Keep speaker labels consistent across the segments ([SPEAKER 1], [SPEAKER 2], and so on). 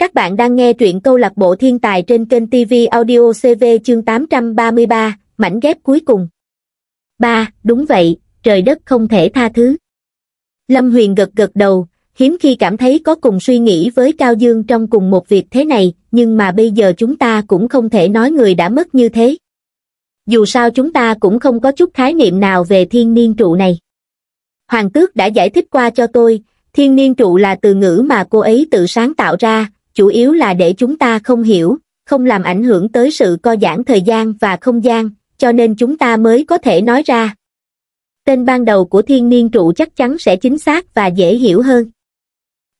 [SPEAKER 1] Các bạn đang nghe truyện câu lạc bộ thiên tài trên kênh TV Audio CV chương 833, mảnh ghép cuối cùng. ba Đúng vậy, trời đất không thể tha thứ. Lâm Huyền gật gật đầu, hiếm khi cảm thấy có cùng suy nghĩ với Cao Dương trong cùng một việc thế này, nhưng mà bây giờ chúng ta cũng không thể nói người đã mất như thế. Dù sao chúng ta cũng không có chút khái niệm nào về thiên niên trụ này. Hoàng tước đã giải thích qua cho tôi, thiên niên trụ là từ ngữ mà cô ấy tự sáng tạo ra, chủ yếu là để chúng ta không hiểu, không làm ảnh hưởng tới sự co giãn thời gian và không gian, cho nên chúng ta mới có thể nói ra. Tên ban đầu của thiên niên trụ chắc chắn sẽ chính xác và dễ hiểu hơn.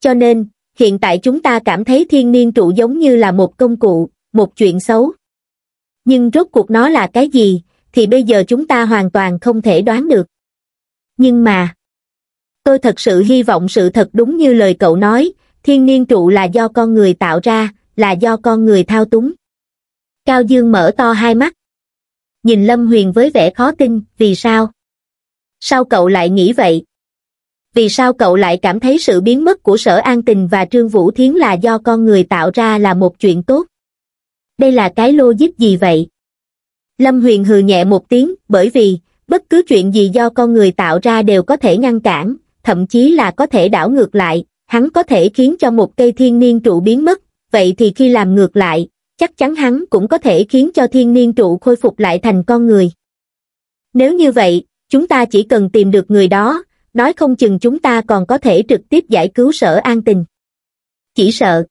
[SPEAKER 1] Cho nên, hiện tại chúng ta cảm thấy thiên niên trụ giống như là một công cụ, một chuyện xấu. Nhưng rốt cuộc nó là cái gì, thì bây giờ chúng ta hoàn toàn không thể đoán được. Nhưng mà, tôi thật sự hy vọng sự thật đúng như lời cậu nói, Thiên niên trụ là do con người tạo ra, là do con người thao túng. Cao Dương mở to hai mắt. Nhìn Lâm Huyền với vẻ khó tin, vì sao? Sao cậu lại nghĩ vậy? Vì sao cậu lại cảm thấy sự biến mất của sở an tình và Trương Vũ Thiến là do con người tạo ra là một chuyện tốt? Đây là cái logic gì vậy? Lâm Huyền hừ nhẹ một tiếng, bởi vì, bất cứ chuyện gì do con người tạo ra đều có thể ngăn cản, thậm chí là có thể đảo ngược lại, hắn có thể khiến cho một cây thiên niên trụ biến mất, vậy thì khi làm ngược lại, chắc chắn hắn cũng có thể khiến cho thiên niên trụ khôi phục lại thành con người. Nếu như vậy, chúng ta chỉ cần tìm được người đó, nói không chừng chúng ta còn có thể trực tiếp giải cứu sở an tình. Chỉ sợ,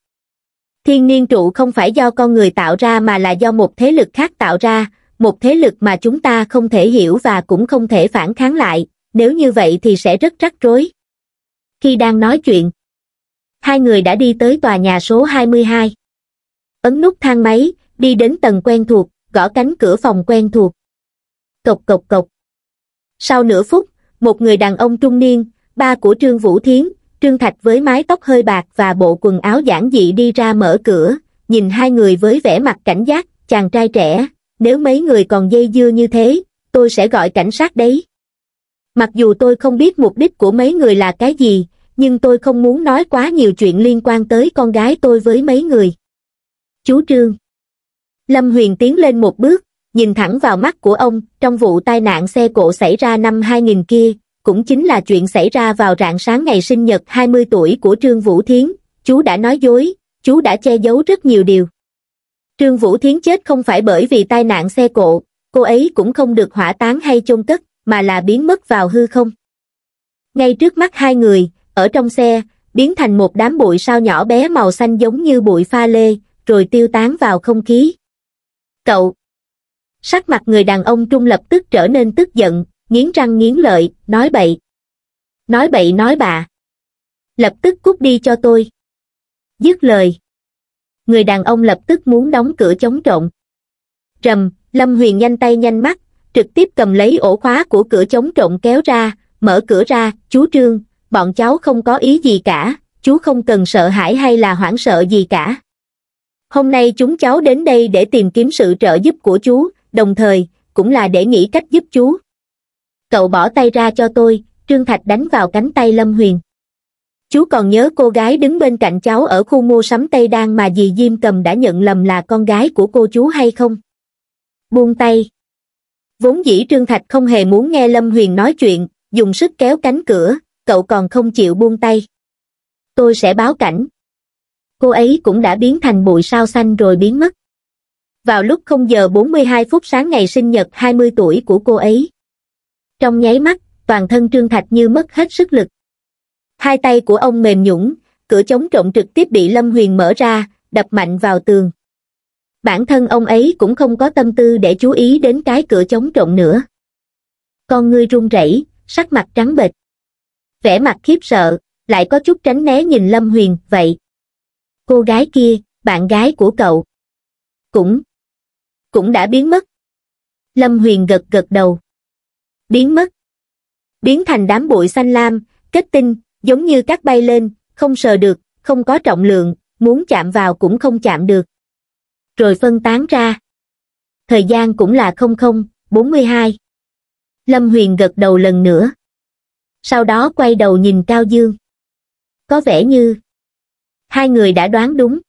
[SPEAKER 1] thiên niên trụ không phải do con người tạo ra mà là do một thế lực khác tạo ra, một thế lực mà chúng ta không thể hiểu và cũng không thể phản kháng lại, nếu như vậy thì sẽ rất rắc rối. Khi đang nói chuyện, hai người đã đi tới tòa nhà số 22. Ấn nút thang máy, đi đến tầng quen thuộc, gõ cánh cửa phòng quen thuộc. Cộc cộc cộc. Sau nửa phút, một người đàn ông trung niên, ba của Trương Vũ Thiến, Trương Thạch với mái tóc hơi bạc và bộ quần áo giản dị đi ra mở cửa, nhìn hai người với vẻ mặt cảnh giác, chàng trai trẻ, nếu mấy người còn dây dưa như thế, tôi sẽ gọi cảnh sát đấy. Mặc dù tôi không biết mục đích của mấy người là cái gì, nhưng tôi không muốn nói quá nhiều chuyện liên quan tới con gái tôi với mấy người. Chú Trương Lâm Huyền tiến lên một bước, nhìn thẳng vào mắt của ông, trong vụ tai nạn xe cộ xảy ra năm 2000 kia, cũng chính là chuyện xảy ra vào rạng sáng ngày sinh nhật 20 tuổi của Trương Vũ Thiến, chú đã nói dối, chú đã che giấu rất nhiều điều. Trương Vũ Thiến chết không phải bởi vì tai nạn xe cộ, cô ấy cũng không được hỏa táng hay chôn cất, mà là biến mất vào hư không. Ngay trước mắt hai người, ở trong xe, biến thành một đám bụi sao nhỏ bé màu xanh giống như bụi pha lê, rồi tiêu tán vào không khí. Cậu! Sắc mặt người đàn ông trung lập tức trở nên tức giận, nghiến răng nghiến lợi, nói bậy. Nói bậy nói bà Lập tức cút đi cho tôi. Dứt lời. Người đàn ông lập tức muốn đóng cửa chống trộm. Rầm, Lâm Huyền nhanh tay nhanh mắt, trực tiếp cầm lấy ổ khóa của cửa chống trộm kéo ra, mở cửa ra, chú Trương, bọn cháu không có ý gì cả, chú không cần sợ hãi hay là hoảng sợ gì cả. Hôm nay chúng cháu đến đây để tìm kiếm sự trợ giúp của chú, đồng thời, cũng là để nghĩ cách giúp chú. Cậu bỏ tay ra cho tôi, Trương Thạch đánh vào cánh tay Lâm Huyền. Chú còn nhớ cô gái đứng bên cạnh cháu ở khu mua sắm Tây Đan mà dì Diêm Cầm đã nhận lầm là con gái của cô chú hay không? Buông tay. Vốn dĩ Trương Thạch không hề muốn nghe Lâm Huyền nói chuyện, dùng sức kéo cánh cửa, cậu còn không chịu buông tay. Tôi sẽ báo cảnh. Cô ấy cũng đã biến thành bụi sao xanh rồi biến mất. Vào lúc 0 giờ 42 phút sáng ngày sinh nhật 20 tuổi của cô ấy. Trong nháy mắt, toàn thân Trương Thạch như mất hết sức lực. Hai tay của ông mềm nhũng, cửa chống trộn trực tiếp bị Lâm Huyền mở ra, đập mạnh vào tường. Bản thân ông ấy cũng không có tâm tư để chú ý đến cái cửa chống trộn nữa. Con ngươi run rẩy, sắc mặt trắng bệch vẻ mặt khiếp sợ lại có chút tránh né nhìn lâm huyền vậy cô gái kia bạn gái của cậu cũng cũng đã biến mất lâm huyền gật gật đầu biến mất biến thành đám bụi xanh lam kết tinh giống như cát bay lên không sờ được không có trọng lượng muốn chạm vào cũng không chạm được rồi phân tán ra thời gian cũng là không không bốn mươi hai lâm huyền gật đầu lần nữa sau đó quay đầu nhìn Cao Dương. Có vẻ như hai người đã đoán đúng.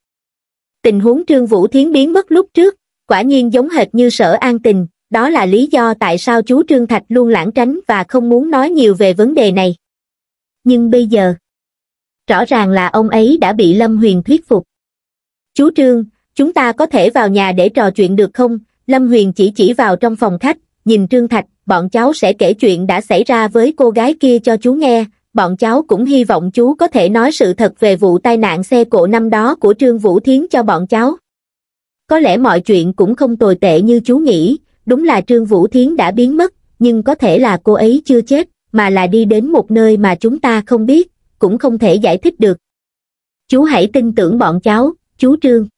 [SPEAKER 1] Tình huống Trương Vũ Thiến biến mất lúc trước, quả nhiên giống hệt như sở an tình, đó là lý do tại sao chú Trương Thạch luôn lãng tránh và không muốn nói nhiều về vấn đề này. Nhưng bây giờ, rõ ràng là ông ấy đã bị Lâm Huyền thuyết phục. Chú Trương, chúng ta có thể vào nhà để trò chuyện được không? Lâm Huyền chỉ chỉ vào trong phòng khách, nhìn Trương Thạch, bọn cháu sẽ kể chuyện đã xảy ra với cô gái kia cho chú nghe, bọn cháu cũng hy vọng chú có thể nói sự thật về vụ tai nạn xe cộ năm đó của Trương Vũ Thiến cho bọn cháu. Có lẽ mọi chuyện cũng không tồi tệ như chú nghĩ, đúng là Trương Vũ Thiến đã biến mất, nhưng có thể là cô ấy chưa chết, mà là đi đến một nơi mà chúng ta không biết, cũng không thể giải thích được. Chú hãy tin tưởng bọn cháu, chú Trương.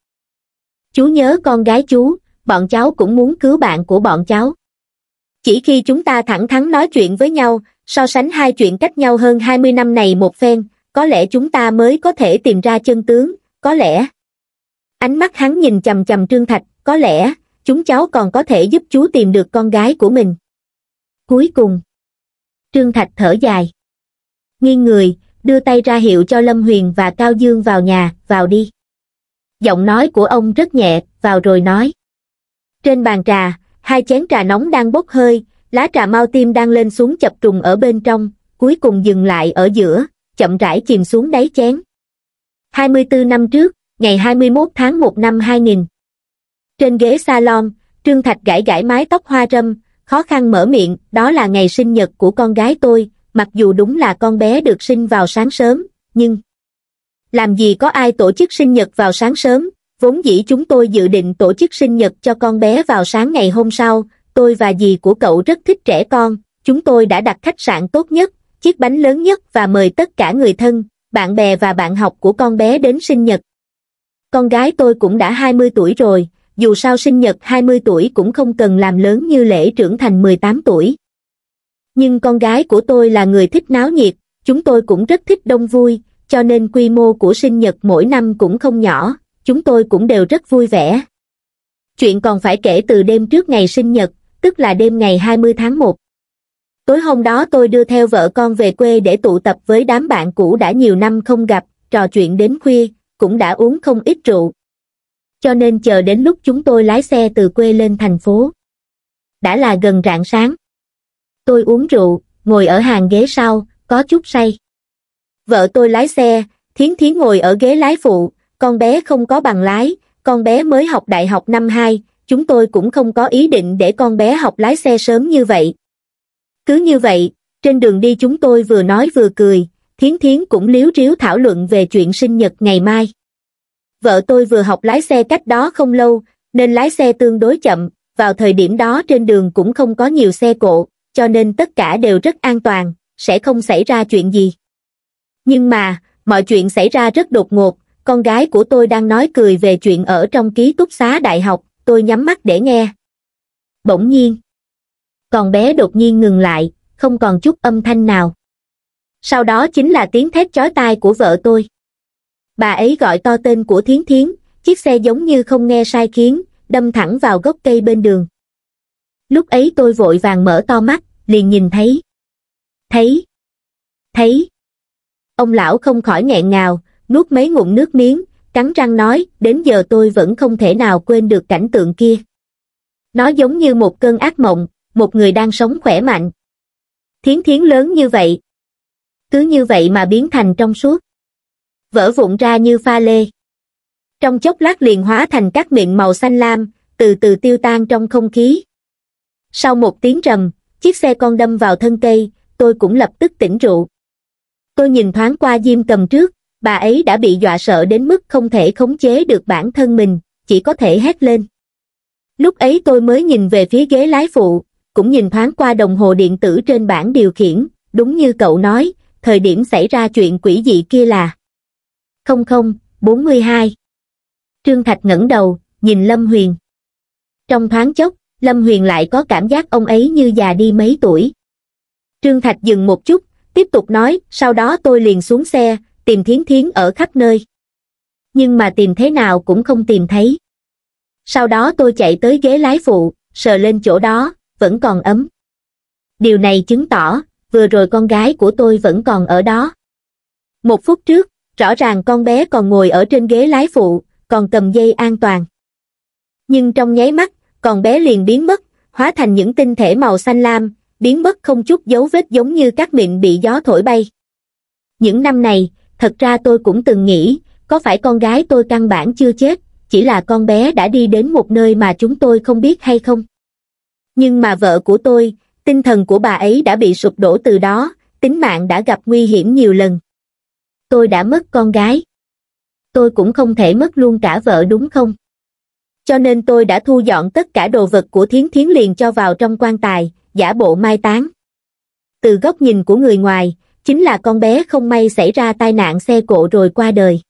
[SPEAKER 1] Chú nhớ con gái chú, bọn cháu cũng muốn cứu bạn của bọn cháu chỉ khi chúng ta thẳng thắn nói chuyện với nhau so sánh hai chuyện cách nhau hơn hai mươi năm này một phen có lẽ chúng ta mới có thể tìm ra chân tướng có lẽ ánh mắt hắn nhìn chầm chầm trương thạch có lẽ chúng cháu còn có thể giúp chú tìm được con gái của mình cuối cùng trương thạch thở dài nghiêng người đưa tay ra hiệu cho lâm huyền và cao dương vào nhà vào đi giọng nói của ông rất nhẹ vào rồi nói trên bàn trà hai chén trà nóng đang bốc hơi, lá trà mau tim đang lên xuống chập trùng ở bên trong, cuối cùng dừng lại ở giữa, chậm rãi chìm xuống đáy chén. 24 năm trước, ngày 21 tháng 1 năm 2000. Trên ghế salon, Trương Thạch gãi gãi mái tóc hoa râm, khó khăn mở miệng, đó là ngày sinh nhật của con gái tôi, mặc dù đúng là con bé được sinh vào sáng sớm, nhưng... Làm gì có ai tổ chức sinh nhật vào sáng sớm, vốn dĩ chúng tôi dự định tổ chức sinh nhật cho con bé vào sáng ngày hôm sau, tôi và dì của cậu rất thích trẻ con, chúng tôi đã đặt khách sạn tốt nhất, chiếc bánh lớn nhất và mời tất cả người thân, bạn bè và bạn học của con bé đến sinh nhật. Con gái tôi cũng đã 20 tuổi rồi, dù sao sinh nhật 20 tuổi cũng không cần làm lớn như lễ trưởng thành 18 tuổi. Nhưng con gái của tôi là người thích náo nhiệt, chúng tôi cũng rất thích đông vui, cho nên quy mô của sinh nhật mỗi năm cũng không nhỏ, chúng tôi cũng đều rất vui vẻ. Chuyện còn phải kể từ đêm trước ngày sinh nhật, tức là đêm ngày 20 tháng 1. Tối hôm đó tôi đưa theo vợ con về quê để tụ tập với đám bạn cũ đã nhiều năm không gặp, trò chuyện đến khuya, cũng đã uống không ít rượu. Cho nên chờ đến lúc chúng tôi lái xe từ quê lên thành phố. Đã là gần rạng sáng. Tôi uống rượu, ngồi ở hàng ghế sau, có chút say. Vợ tôi lái xe, thiến thiến ngồi ở ghế lái phụ, con bé không có bằng lái con bé mới học đại học năm hai chúng tôi cũng không có ý định để con bé học lái xe sớm như vậy cứ như vậy trên đường đi chúng tôi vừa nói vừa cười thiến thiến cũng liếu ríu thảo luận về chuyện sinh nhật ngày mai vợ tôi vừa học lái xe cách đó không lâu nên lái xe tương đối chậm vào thời điểm đó trên đường cũng không có nhiều xe cộ cho nên tất cả đều rất an toàn sẽ không xảy ra chuyện gì nhưng mà mọi chuyện xảy ra rất đột ngột con gái của tôi đang nói cười về chuyện ở trong ký túc xá đại học tôi nhắm mắt để nghe bỗng nhiên con bé đột nhiên ngừng lại không còn chút âm thanh nào sau đó chính là tiếng thét chói tai của vợ tôi bà ấy gọi to tên của thiến thiến chiếc xe giống như không nghe sai khiến đâm thẳng vào gốc cây bên đường lúc ấy tôi vội vàng mở to mắt liền nhìn thấy thấy thấy ông lão không khỏi nghẹn ngào nuốt mấy ngụm nước miếng cắn răng nói đến giờ tôi vẫn không thể nào quên được cảnh tượng kia nó giống như một cơn ác mộng một người đang sống khỏe mạnh thiến thiến lớn như vậy cứ như vậy mà biến thành trong suốt vỡ vụn ra như pha lê trong chốc lát liền hóa thành các miệng màu xanh lam từ từ tiêu tan trong không khí sau một tiếng rầm chiếc xe con đâm vào thân cây tôi cũng lập tức tỉnh rượu tôi nhìn thoáng qua diêm cầm trước bà ấy đã bị dọa sợ đến mức không thể khống chế được bản thân mình, chỉ có thể hét lên. Lúc ấy tôi mới nhìn về phía ghế lái phụ, cũng nhìn thoáng qua đồng hồ điện tử trên bảng điều khiển, đúng như cậu nói, thời điểm xảy ra chuyện quỷ dị kia là 0042. Trương Thạch ngẩng đầu, nhìn Lâm Huyền. Trong thoáng chốc, Lâm Huyền lại có cảm giác ông ấy như già đi mấy tuổi. Trương Thạch dừng một chút, tiếp tục nói, sau đó tôi liền xuống xe, tìm thiến thiến ở khắp nơi. Nhưng mà tìm thế nào cũng không tìm thấy. Sau đó tôi chạy tới ghế lái phụ, sờ lên chỗ đó, vẫn còn ấm. Điều này chứng tỏ, vừa rồi con gái của tôi vẫn còn ở đó. Một phút trước, rõ ràng con bé còn ngồi ở trên ghế lái phụ, còn cầm dây an toàn. Nhưng trong nháy mắt, con bé liền biến mất, hóa thành những tinh thể màu xanh lam, biến mất không chút dấu vết giống như các miệng bị gió thổi bay. Những năm này, thật ra tôi cũng từng nghĩ có phải con gái tôi căn bản chưa chết chỉ là con bé đã đi đến một nơi mà chúng tôi không biết hay không nhưng mà vợ của tôi tinh thần của bà ấy đã bị sụp đổ từ đó tính mạng đã gặp nguy hiểm nhiều lần tôi đã mất con gái tôi cũng không thể mất luôn cả vợ đúng không cho nên tôi đã thu dọn tất cả đồ vật của thiến thiến liền cho vào trong quan tài giả bộ mai táng từ góc nhìn của người ngoài chính là con bé không may xảy ra tai nạn xe cộ rồi qua đời.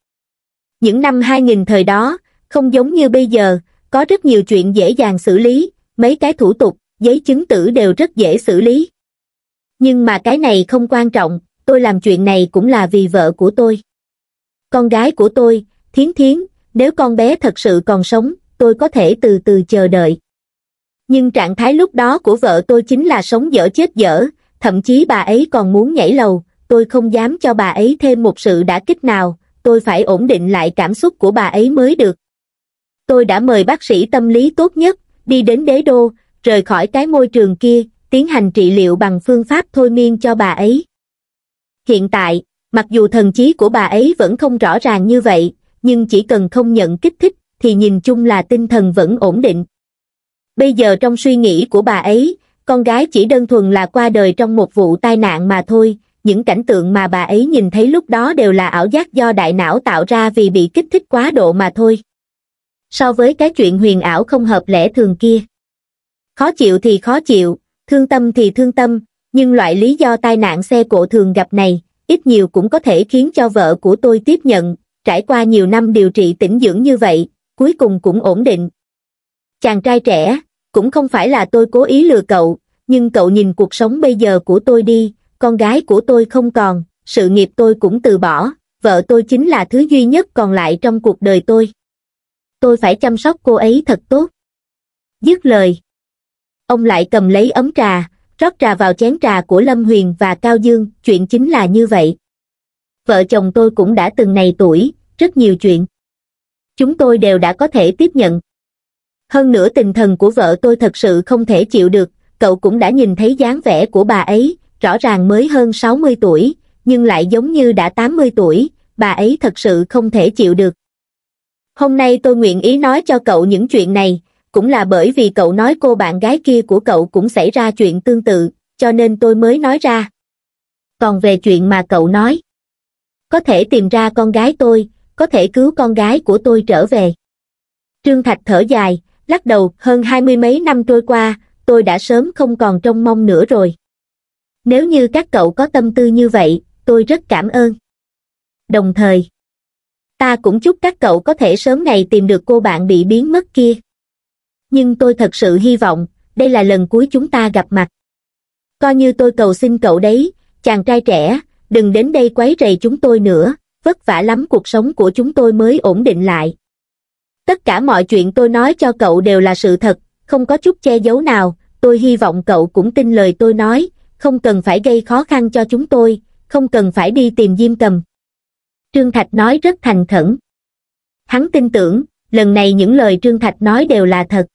[SPEAKER 1] Những năm 2000 thời đó, không giống như bây giờ, có rất nhiều chuyện dễ dàng xử lý, mấy cái thủ tục, giấy chứng tử đều rất dễ xử lý. Nhưng mà cái này không quan trọng, tôi làm chuyện này cũng là vì vợ của tôi. Con gái của tôi, Thiến Thiến, nếu con bé thật sự còn sống, tôi có thể từ từ chờ đợi. Nhưng trạng thái lúc đó của vợ tôi chính là sống dở chết dở, thậm chí bà ấy còn muốn nhảy lầu, tôi không dám cho bà ấy thêm một sự đã kích nào, tôi phải ổn định lại cảm xúc của bà ấy mới được. Tôi đã mời bác sĩ tâm lý tốt nhất, đi đến đế đô, rời khỏi cái môi trường kia, tiến hành trị liệu bằng phương pháp thôi miên cho bà ấy. Hiện tại, mặc dù thần trí của bà ấy vẫn không rõ ràng như vậy, nhưng chỉ cần không nhận kích thích, thì nhìn chung là tinh thần vẫn ổn định. Bây giờ trong suy nghĩ của bà ấy, con gái chỉ đơn thuần là qua đời trong một vụ tai nạn mà thôi, những cảnh tượng mà bà ấy nhìn thấy lúc đó đều là ảo giác do đại não tạo ra vì bị kích thích quá độ mà thôi. So với cái chuyện huyền ảo không hợp lẽ thường kia. Khó chịu thì khó chịu, thương tâm thì thương tâm, nhưng loại lý do tai nạn xe cộ thường gặp này, ít nhiều cũng có thể khiến cho vợ của tôi tiếp nhận, trải qua nhiều năm điều trị tĩnh dưỡng như vậy, cuối cùng cũng ổn định. Chàng trai trẻ, cũng không phải là tôi cố ý lừa cậu, nhưng cậu nhìn cuộc sống bây giờ của tôi đi, con gái của tôi không còn, sự nghiệp tôi cũng từ bỏ, vợ tôi chính là thứ duy nhất còn lại trong cuộc đời tôi. Tôi phải chăm sóc cô ấy thật tốt. Dứt lời. Ông lại cầm lấy ấm trà, rót trà vào chén trà của Lâm Huyền và Cao Dương, chuyện chính là như vậy. Vợ chồng tôi cũng đã từng này tuổi, rất nhiều chuyện. Chúng tôi đều đã có thể tiếp nhận, hơn nữa tình thần của vợ tôi thật sự không thể chịu được cậu cũng đã nhìn thấy dáng vẻ của bà ấy rõ ràng mới hơn 60 tuổi nhưng lại giống như đã 80 tuổi bà ấy thật sự không thể chịu được hôm nay tôi nguyện ý nói cho cậu những chuyện này cũng là bởi vì cậu nói cô bạn gái kia của cậu cũng xảy ra chuyện tương tự cho nên tôi mới nói ra còn về chuyện mà cậu nói có thể tìm ra con gái tôi có thể cứu con gái của tôi trở về trương thạch thở dài lắc đầu, hơn hai mươi mấy năm trôi qua, tôi đã sớm không còn trông mong nữa rồi. Nếu như các cậu có tâm tư như vậy, tôi rất cảm ơn. Đồng thời, ta cũng chúc các cậu có thể sớm ngày tìm được cô bạn bị biến mất kia. Nhưng tôi thật sự hy vọng, đây là lần cuối chúng ta gặp mặt. Coi như tôi cầu xin cậu đấy, chàng trai trẻ, đừng đến đây quấy rầy chúng tôi nữa, vất vả lắm cuộc sống của chúng tôi mới ổn định lại tất cả mọi chuyện tôi nói cho cậu đều là sự thật không có chút che giấu nào tôi hy vọng cậu cũng tin lời tôi nói không cần phải gây khó khăn cho chúng tôi không cần phải đi tìm diêm cầm trương thạch nói rất thành khẩn hắn tin tưởng lần này những lời trương thạch nói đều là thật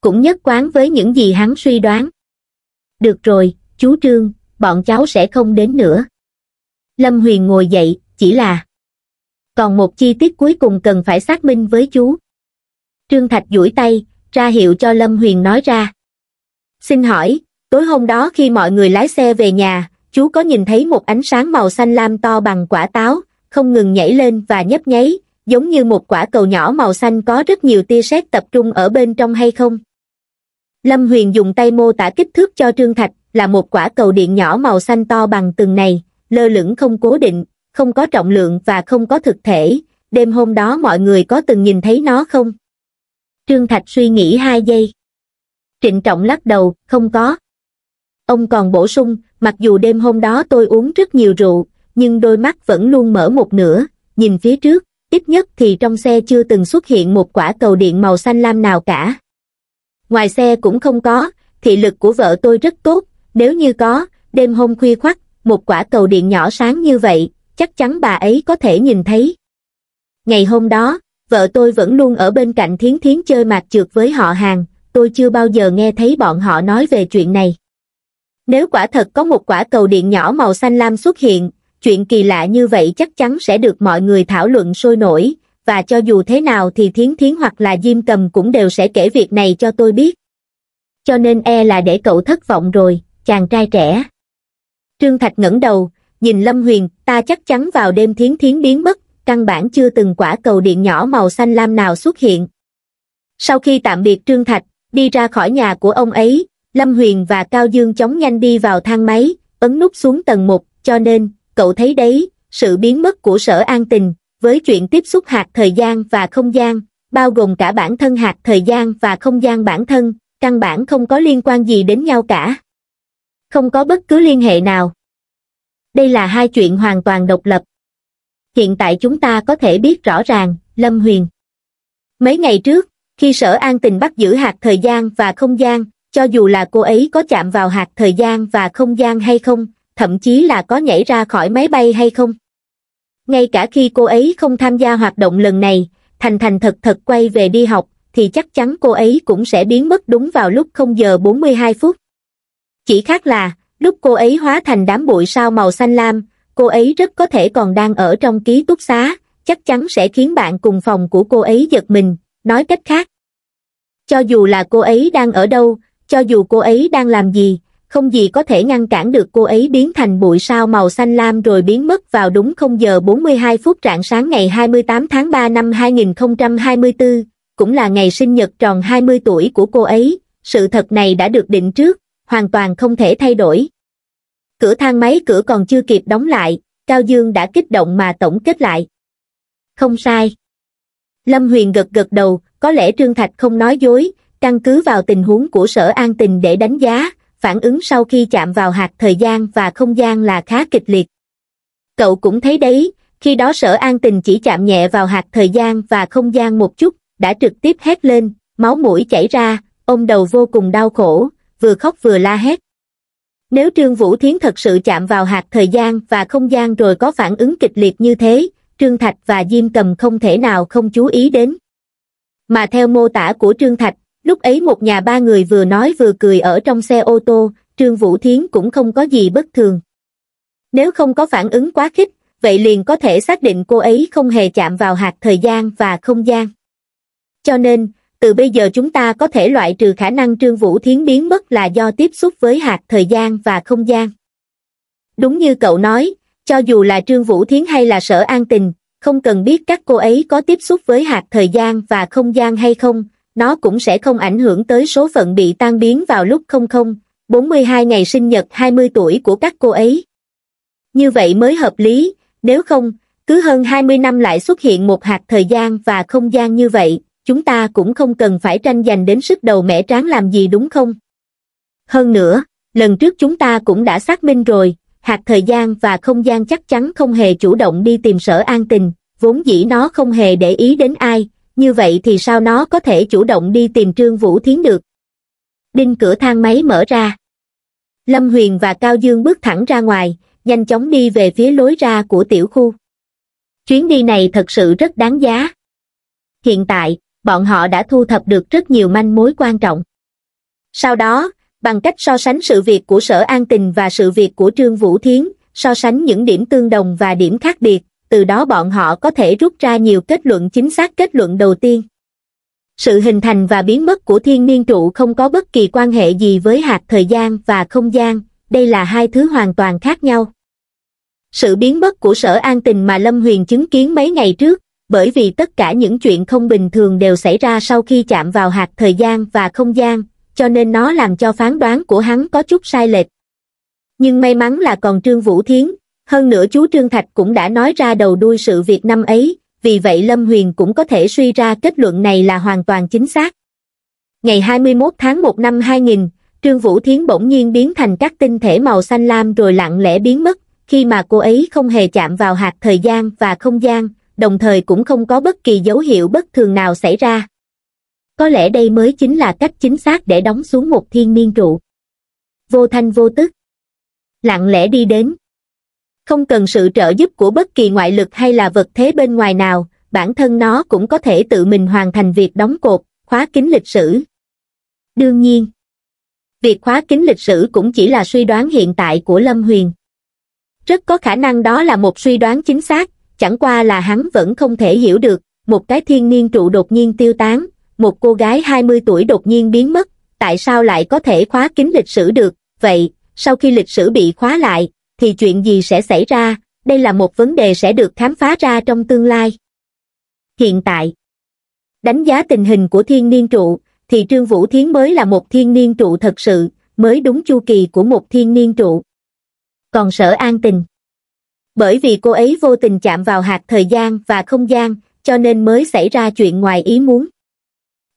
[SPEAKER 1] cũng nhất quán với những gì hắn suy đoán được rồi chú trương bọn cháu sẽ không đến nữa lâm huyền ngồi dậy chỉ là còn một chi tiết cuối cùng cần phải xác minh với chú. Trương Thạch duỗi tay, ra hiệu cho Lâm Huyền nói ra. Xin hỏi, tối hôm đó khi mọi người lái xe về nhà, chú có nhìn thấy một ánh sáng màu xanh lam to bằng quả táo, không ngừng nhảy lên và nhấp nháy, giống như một quả cầu nhỏ màu xanh có rất nhiều tia sét tập trung ở bên trong hay không? Lâm Huyền dùng tay mô tả kích thước cho Trương Thạch là một quả cầu điện nhỏ màu xanh to bằng từng này, lơ lửng không cố định, không có trọng lượng và không có thực thể, đêm hôm đó mọi người có từng nhìn thấy nó không? Trương Thạch suy nghĩ hai giây. Trịnh trọng lắc đầu, không có. Ông còn bổ sung, mặc dù đêm hôm đó tôi uống rất nhiều rượu, nhưng đôi mắt vẫn luôn mở một nửa, nhìn phía trước, ít nhất thì trong xe chưa từng xuất hiện một quả cầu điện màu xanh lam nào cả. Ngoài xe cũng không có, thị lực của vợ tôi rất tốt, nếu như có, đêm hôm khuya khoắt, một quả cầu điện nhỏ sáng như vậy, chắc chắn bà ấy có thể nhìn thấy. Ngày hôm đó, vợ tôi vẫn luôn ở bên cạnh thiến thiến chơi mạt trượt với họ hàng, tôi chưa bao giờ nghe thấy bọn họ nói về chuyện này. Nếu quả thật có một quả cầu điện nhỏ màu xanh lam xuất hiện, chuyện kỳ lạ như vậy chắc chắn sẽ được mọi người thảo luận sôi nổi, và cho dù thế nào thì thiến thiến hoặc là diêm cầm cũng đều sẽ kể việc này cho tôi biết. Cho nên e là để cậu thất vọng rồi, chàng trai trẻ. Trương Thạch ngẩng đầu, nhìn lâm huyền ta chắc chắn vào đêm thiến thiến biến mất căn bản chưa từng quả cầu điện nhỏ màu xanh lam nào xuất hiện sau khi tạm biệt trương thạch đi ra khỏi nhà của ông ấy lâm huyền và cao dương chóng nhanh đi vào thang máy ấn nút xuống tầng một cho nên cậu thấy đấy sự biến mất của sở an tình với chuyện tiếp xúc hạt thời gian và không gian bao gồm cả bản thân hạt thời gian và không gian bản thân căn bản không có liên quan gì đến nhau cả không có bất cứ liên hệ nào đây là hai chuyện hoàn toàn độc lập. Hiện tại chúng ta có thể biết rõ ràng, Lâm Huyền. Mấy ngày trước, khi sở an tình bắt giữ hạt thời gian và không gian, cho dù là cô ấy có chạm vào hạt thời gian và không gian hay không, thậm chí là có nhảy ra khỏi máy bay hay không. Ngay cả khi cô ấy không tham gia hoạt động lần này, thành thành thật thật quay về đi học, thì chắc chắn cô ấy cũng sẽ biến mất đúng vào lúc 0 giờ 42 phút. Chỉ khác là, lúc cô ấy hóa thành đám bụi sao màu xanh lam cô ấy rất có thể còn đang ở trong ký túc xá chắc chắn sẽ khiến bạn cùng phòng của cô ấy giật mình nói cách khác cho dù là cô ấy đang ở đâu cho dù cô ấy đang làm gì không gì có thể ngăn cản được cô ấy biến thành bụi sao màu xanh lam rồi biến mất vào đúng 0 giờ 42 phút rạng sáng ngày 28 tháng 3 năm 2024, cũng là ngày sinh nhật tròn 20 tuổi của cô ấy. Sự thật này đã được định trước, hoàn toàn không thể thay đổi. Cửa thang máy cửa còn chưa kịp đóng lại, Cao Dương đã kích động mà tổng kết lại. Không sai. Lâm Huyền gật gật đầu, có lẽ Trương Thạch không nói dối, căn cứ vào tình huống của sở an tình để đánh giá, phản ứng sau khi chạm vào hạt thời gian và không gian là khá kịch liệt. Cậu cũng thấy đấy, khi đó sở an tình chỉ chạm nhẹ vào hạt thời gian và không gian một chút, đã trực tiếp hét lên, máu mũi chảy ra, ôm đầu vô cùng đau khổ, vừa khóc vừa la hét. Nếu Trương Vũ Thiến thật sự chạm vào hạt thời gian và không gian rồi có phản ứng kịch liệt như thế, Trương Thạch và Diêm Cầm không thể nào không chú ý đến. Mà theo mô tả của Trương Thạch, lúc ấy một nhà ba người vừa nói vừa cười ở trong xe ô tô, Trương Vũ Thiến cũng không có gì bất thường. Nếu không có phản ứng quá khích, vậy liền có thể xác định cô ấy không hề chạm vào hạt thời gian và không gian. Cho nên, từ bây giờ chúng ta có thể loại trừ khả năng Trương Vũ Thiến biến mất là do tiếp xúc với hạt thời gian và không gian. Đúng như cậu nói, cho dù là Trương Vũ Thiến hay là Sở An Tình, không cần biết các cô ấy có tiếp xúc với hạt thời gian và không gian hay không, nó cũng sẽ không ảnh hưởng tới số phận bị tan biến vào lúc 00, 42 ngày sinh nhật 20 tuổi của các cô ấy. Như vậy mới hợp lý, nếu không, cứ hơn 20 năm lại xuất hiện một hạt thời gian và không gian như vậy, chúng ta cũng không cần phải tranh giành đến sức đầu mẻ tráng làm gì đúng không? Hơn nữa, lần trước chúng ta cũng đã xác minh rồi, hạt thời gian và không gian chắc chắn không hề chủ động đi tìm sở an tình, vốn dĩ nó không hề để ý đến ai, như vậy thì sao nó có thể chủ động đi tìm Trương Vũ Thiến được? Đinh cửa thang máy mở ra. Lâm Huyền và Cao Dương bước thẳng ra ngoài, nhanh chóng đi về phía lối ra của tiểu khu. Chuyến đi này thật sự rất đáng giá. Hiện tại, bọn họ đã thu thập được rất nhiều manh mối quan trọng. Sau đó, bằng cách so sánh sự việc của Sở An Tình và sự việc của Trương Vũ Thiến, so sánh những điểm tương đồng và điểm khác biệt, từ đó bọn họ có thể rút ra nhiều kết luận chính xác kết luận đầu tiên. Sự hình thành và biến mất của thiên niên trụ không có bất kỳ quan hệ gì với hạt thời gian và không gian, đây là hai thứ hoàn toàn khác nhau. Sự biến mất của sở an tình mà Lâm Huyền chứng kiến mấy ngày trước, bởi vì tất cả những chuyện không bình thường đều xảy ra sau khi chạm vào hạt thời gian và không gian, cho nên nó làm cho phán đoán của hắn có chút sai lệch. Nhưng may mắn là còn Trương Vũ Thiến, hơn nữa chú Trương Thạch cũng đã nói ra đầu đuôi sự việc năm ấy, vì vậy Lâm Huyền cũng có thể suy ra kết luận này là hoàn toàn chính xác. Ngày 21 tháng 1 năm 2000, Trương Vũ Thiến bỗng nhiên biến thành các tinh thể màu xanh lam rồi lặng lẽ biến mất, khi mà cô ấy không hề chạm vào hạt thời gian và không gian, đồng thời cũng không có bất kỳ dấu hiệu bất thường nào xảy ra. Có lẽ đây mới chính là cách chính xác để đóng xuống một thiên niên trụ. Vô thanh vô tức. Lặng lẽ đi đến. Không cần sự trợ giúp của bất kỳ ngoại lực hay là vật thế bên ngoài nào, bản thân nó cũng có thể tự mình hoàn thành việc đóng cột, khóa kín lịch sử. Đương nhiên, việc khóa kín lịch sử cũng chỉ là suy đoán hiện tại của Lâm Huyền. Rất có khả năng đó là một suy đoán chính xác, Chẳng qua là hắn vẫn không thể hiểu được, một cái thiên niên trụ đột nhiên tiêu tán, một cô gái 20 tuổi đột nhiên biến mất, tại sao lại có thể khóa kín lịch sử được, vậy, sau khi lịch sử bị khóa lại, thì chuyện gì sẽ xảy ra, đây là một vấn đề sẽ được khám phá ra trong tương lai. Hiện tại, đánh giá tình hình của thiên niên trụ, thì Trương Vũ Thiến mới là một thiên niên trụ thật sự, mới đúng chu kỳ của một thiên niên trụ. Còn sở an tình, bởi vì cô ấy vô tình chạm vào hạt thời gian và không gian cho nên mới xảy ra chuyện ngoài ý muốn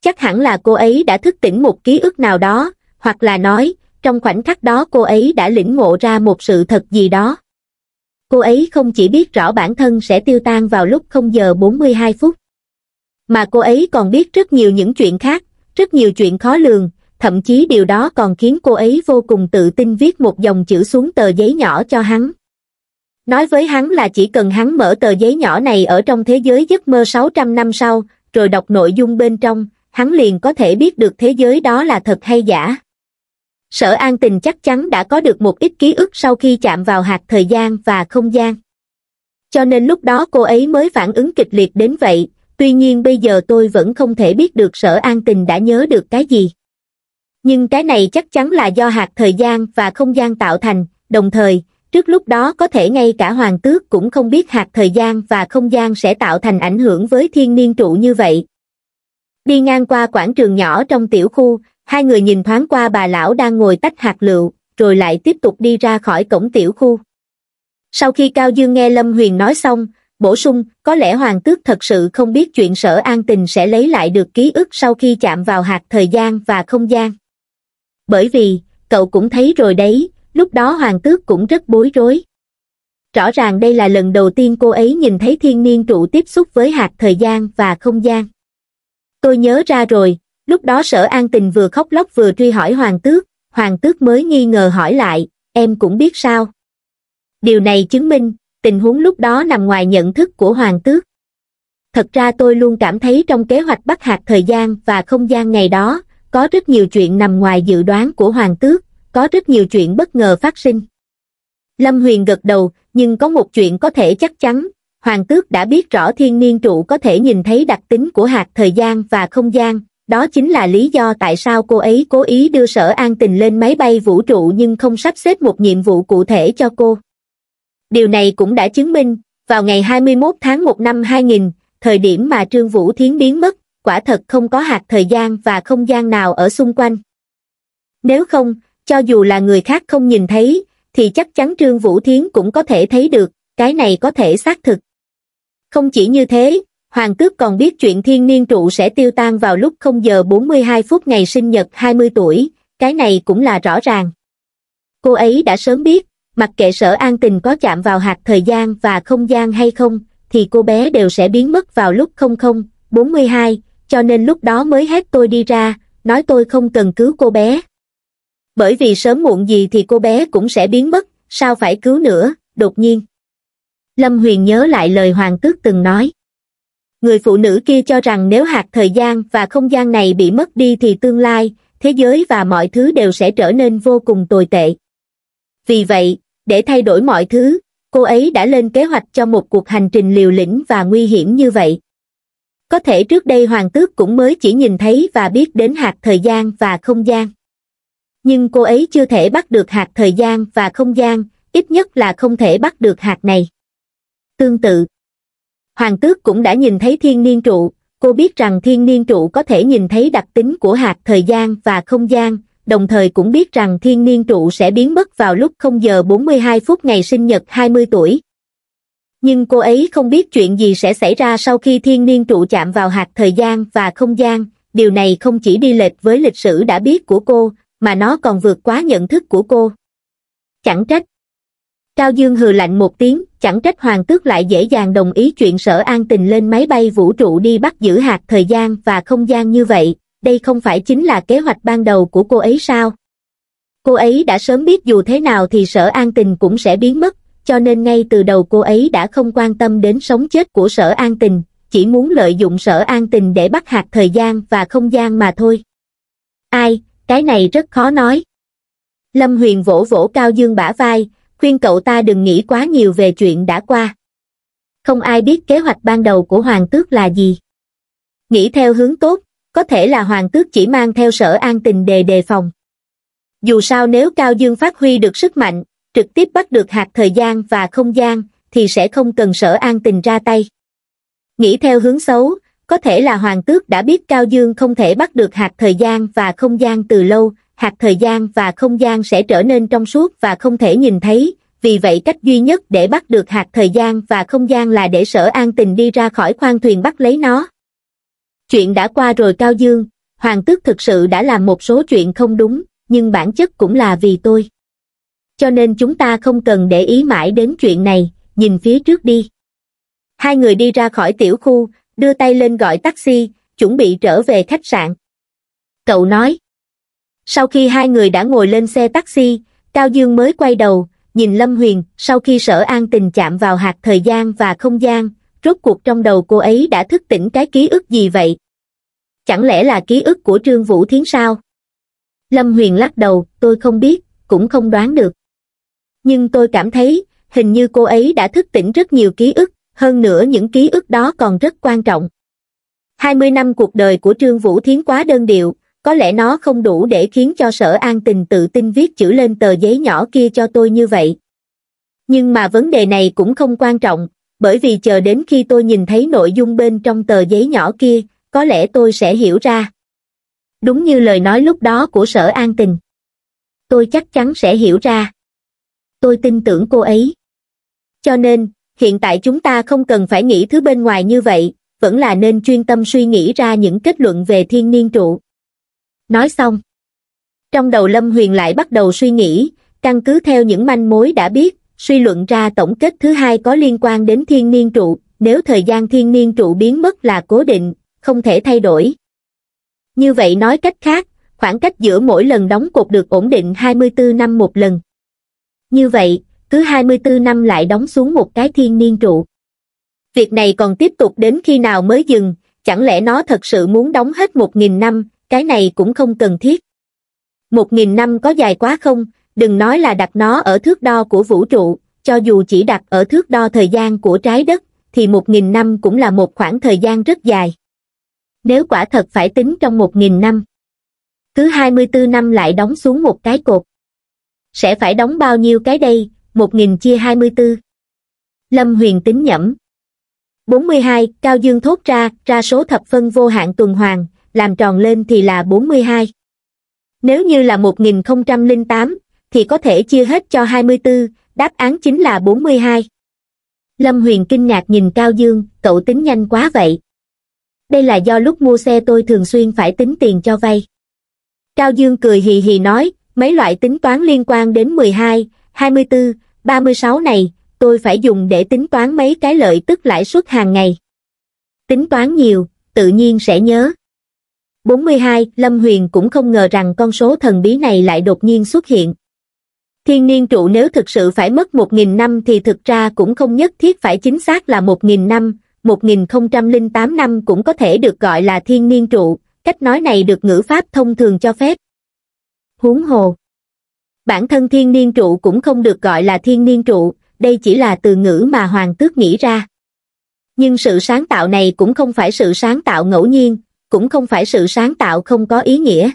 [SPEAKER 1] chắc hẳn là cô ấy đã thức tỉnh một ký ức nào đó hoặc là nói trong khoảnh khắc đó cô ấy đã lĩnh ngộ ra một sự thật gì đó cô ấy không chỉ biết rõ bản thân sẽ tiêu tan vào lúc 0 giờ 42 phút mà cô ấy còn biết rất nhiều những chuyện khác rất nhiều chuyện khó lường thậm chí điều đó còn khiến cô ấy vô cùng tự tin viết một dòng chữ xuống tờ giấy nhỏ cho hắn nói với hắn là chỉ cần hắn mở tờ giấy nhỏ này ở trong thế giới giấc mơ sáu trăm năm sau rồi đọc nội dung bên trong hắn liền có thể biết được thế giới đó là thật hay giả sở an tình chắc chắn đã có được một ít ký ức sau khi chạm vào hạt thời gian và không gian cho nên lúc đó cô ấy mới phản ứng kịch liệt đến vậy tuy nhiên bây giờ tôi vẫn không thể biết được sở an tình đã nhớ được cái gì nhưng cái này chắc chắn là do hạt thời gian và không gian tạo thành đồng thời trước lúc đó có thể ngay cả hoàng tước cũng không biết hạt thời gian và không gian sẽ tạo thành ảnh hưởng với thiên niên trụ như vậy. Đi ngang qua quảng trường nhỏ trong tiểu khu, hai người nhìn thoáng qua bà lão đang ngồi tách hạt lựu, rồi lại tiếp tục đi ra khỏi cổng tiểu khu. Sau khi Cao Dương nghe Lâm Huyền nói xong, bổ sung, có lẽ Hoàng tước thật sự không biết chuyện sở an tình sẽ lấy lại được ký ức sau khi chạm vào hạt thời gian và không gian. Bởi vì, cậu cũng thấy rồi đấy, lúc đó hoàng tước cũng rất bối rối rõ ràng đây là lần đầu tiên cô ấy nhìn thấy thiên niên trụ tiếp xúc với hạt thời gian và không gian tôi nhớ ra rồi lúc đó sở an tình vừa khóc lóc vừa truy hỏi hoàng tước hoàng tước mới nghi ngờ hỏi lại em cũng biết sao điều này chứng minh tình huống lúc đó nằm ngoài nhận thức của hoàng tước thật ra tôi luôn cảm thấy trong kế hoạch bắt hạt thời gian và không gian ngày đó có rất nhiều chuyện nằm ngoài dự đoán của hoàng tước có rất nhiều chuyện bất ngờ phát sinh. Lâm Huyền gật đầu, nhưng có một chuyện có thể chắc chắn, Hoàng Tước đã biết rõ thiên niên trụ có thể nhìn thấy đặc tính của hạt thời gian và không gian, đó chính là lý do tại sao cô ấy cố ý đưa sở an tình lên máy bay vũ trụ nhưng không sắp xếp một nhiệm vụ cụ thể cho cô. Điều này cũng đã chứng minh, vào ngày 21 tháng 1 năm 2000, thời điểm mà Trương Vũ Thiến biến mất, quả thật không có hạt thời gian và không gian nào ở xung quanh. Nếu không, cho dù là người khác không nhìn thấy, thì chắc chắn Trương Vũ Thiến cũng có thể thấy được, cái này có thể xác thực. Không chỉ như thế, Hoàng cước còn biết chuyện thiên niên trụ sẽ tiêu tan vào lúc 0 giờ 42 phút ngày sinh nhật 20 tuổi, cái này cũng là rõ ràng. Cô ấy đã sớm biết, mặc kệ sở an tình có chạm vào hạt thời gian và không gian hay không, thì cô bé đều sẽ biến mất vào lúc 00, 42, cho nên lúc đó mới hét tôi đi ra, nói tôi không cần cứu cô bé bởi vì sớm muộn gì thì cô bé cũng sẽ biến mất sao phải cứu nữa đột nhiên lâm huyền nhớ lại lời hoàng tước từng nói người phụ nữ kia cho rằng nếu hạt thời gian và không gian này bị mất đi thì tương lai thế giới và mọi thứ đều sẽ trở nên vô cùng tồi tệ vì vậy để thay đổi mọi thứ cô ấy đã lên kế hoạch cho một cuộc hành trình liều lĩnh và nguy hiểm như vậy có thể trước đây hoàng tước cũng mới chỉ nhìn thấy và biết đến hạt thời gian và không gian nhưng cô ấy chưa thể bắt được hạt thời gian và không gian ít nhất là không thể bắt được hạt này tương tự hoàng tước cũng đã nhìn thấy thiên niên trụ cô biết rằng thiên niên trụ có thể nhìn thấy đặc tính của hạt thời gian và không gian đồng thời cũng biết rằng thiên niên trụ sẽ biến mất vào lúc 0 giờ 42 phút ngày sinh nhật 20 tuổi. Nhưng cô ấy không biết chuyện gì sẽ xảy ra sau khi thiên niên trụ chạm vào hạt thời gian và không gian, điều này không chỉ đi lệch với lịch sử đã biết của cô, mà nó còn vượt quá nhận thức của cô. Chẳng trách. Cao Dương hừ lạnh một tiếng, chẳng trách hoàng tước lại dễ dàng đồng ý chuyện sở an tình lên máy bay vũ trụ đi bắt giữ hạt thời gian và không gian như vậy, đây không phải chính là kế hoạch ban đầu của cô ấy sao? Cô ấy đã sớm biết dù thế nào thì sở an tình cũng sẽ biến mất, cho nên ngay từ đầu cô ấy đã không quan tâm đến sống chết của sở an tình, chỉ muốn lợi dụng sở an tình để bắt hạt thời gian và không gian mà thôi. Ai, cái này rất khó nói. Lâm Huyền vỗ vỗ Cao Dương bả vai, khuyên cậu ta đừng nghĩ quá nhiều về chuyện đã qua. Không ai biết kế hoạch ban đầu của Hoàng Tước là gì. Nghĩ theo hướng tốt, có thể là Hoàng Tước chỉ mang theo sở an tình đề đề phòng. Dù sao nếu Cao Dương phát huy được sức mạnh, trực tiếp bắt được hạt thời gian và không gian, thì sẽ không cần sở an tình ra tay. Nghĩ theo hướng xấu, có thể là hoàng tước đã biết Cao Dương không thể bắt được hạt thời gian và không gian từ lâu, hạt thời gian và không gian sẽ trở nên trong suốt và không thể nhìn thấy, vì vậy cách duy nhất để bắt được hạt thời gian và không gian là để sở an tình đi ra khỏi khoang thuyền bắt lấy nó. Chuyện đã qua rồi Cao Dương, Hoàng tước thực sự đã làm một số chuyện không đúng, nhưng bản chất cũng là vì tôi. Cho nên chúng ta không cần để ý mãi đến chuyện này, nhìn phía trước đi. Hai người đi ra khỏi tiểu khu, đưa tay lên gọi taxi, chuẩn bị trở về khách sạn. Cậu nói. Sau khi hai người đã ngồi lên xe taxi, Cao Dương mới quay đầu, nhìn Lâm Huyền, sau khi sở an tình chạm vào hạt thời gian và không gian, rốt cuộc trong đầu cô ấy đã thức tỉnh cái ký ức gì vậy? Chẳng lẽ là ký ức của Trương Vũ Thiến sao? Lâm Huyền lắc đầu, tôi không biết, cũng không đoán được. Nhưng tôi cảm thấy, hình như cô ấy đã thức tỉnh rất nhiều ký ức, hơn nữa những ký ức đó còn rất quan trọng. 20 năm cuộc đời của Trương Vũ Thiến quá đơn điệu, có lẽ nó không đủ để khiến cho sở an tình tự tin viết chữ lên tờ giấy nhỏ kia cho tôi như vậy. Nhưng mà vấn đề này cũng không quan trọng, bởi vì chờ đến khi tôi nhìn thấy nội dung bên trong tờ giấy nhỏ kia, có lẽ tôi sẽ hiểu ra. Đúng như lời nói lúc đó của sở an tình. Tôi chắc chắn sẽ hiểu ra. Tôi tin tưởng cô ấy. Cho nên, hiện tại chúng ta không cần phải nghĩ thứ bên ngoài như vậy, vẫn là nên chuyên tâm suy nghĩ ra những kết luận về thiên niên trụ. Nói xong, trong đầu Lâm Huyền lại bắt đầu suy nghĩ, căn cứ theo những manh mối đã biết, suy luận ra tổng kết thứ hai có liên quan đến thiên niên trụ, nếu thời gian thiên niên trụ biến mất là cố định, không thể thay đổi. Như vậy nói cách khác, khoảng cách giữa mỗi lần đóng cột được ổn định 24 năm một lần. Như vậy, cứ 24 năm lại đóng xuống một cái thiên niên trụ. Việc này còn tiếp tục đến khi nào mới dừng, chẳng lẽ nó thật sự muốn đóng hết 1.000 năm, cái này cũng không cần thiết. 1.000 năm có dài quá không, đừng nói là đặt nó ở thước đo của vũ trụ, cho dù chỉ đặt ở thước đo thời gian của trái đất, thì 1.000 năm cũng là một khoảng thời gian rất dài. Nếu quả thật phải tính trong 1.000 năm, cứ 24 năm lại đóng xuống một cái cột. Sẽ phải đóng bao nhiêu cái đây, 1000 chia 24. Lâm huyền tính nhẩm. 42, Cao Dương thốt ra, ra số thập phân vô hạn tuần hoàn, làm tròn lên thì là 42. Nếu như là 1008, thì có thể chia hết cho 24, đáp án chính là 42. Lâm Huyền kinh ngạc nhìn Cao Dương, cậu tính nhanh quá vậy. Đây là do lúc mua xe tôi thường xuyên phải tính tiền cho vay. Cao Dương cười hì hì nói, mấy loại tính toán liên quan đến 12, 24, 36 này, tôi phải dùng để tính toán mấy cái lợi tức lãi suất hàng ngày. Tính toán nhiều, tự nhiên sẽ nhớ. 42. Lâm Huyền cũng không ngờ rằng con số thần bí này lại đột nhiên xuất hiện. Thiên niên trụ nếu thực sự phải mất 1.000 năm thì thực ra cũng không nhất thiết phải chính xác là 1.000 năm, 1008 năm cũng có thể được gọi là thiên niên trụ, cách nói này được ngữ pháp thông thường cho phép. Huống hồ bản thân thiên niên trụ cũng không được gọi là thiên niên trụ, đây chỉ là từ ngữ mà Hoàng Tước nghĩ ra. Nhưng sự sáng tạo này cũng không phải sự sáng tạo ngẫu nhiên, cũng không phải sự sáng tạo không có ý nghĩa.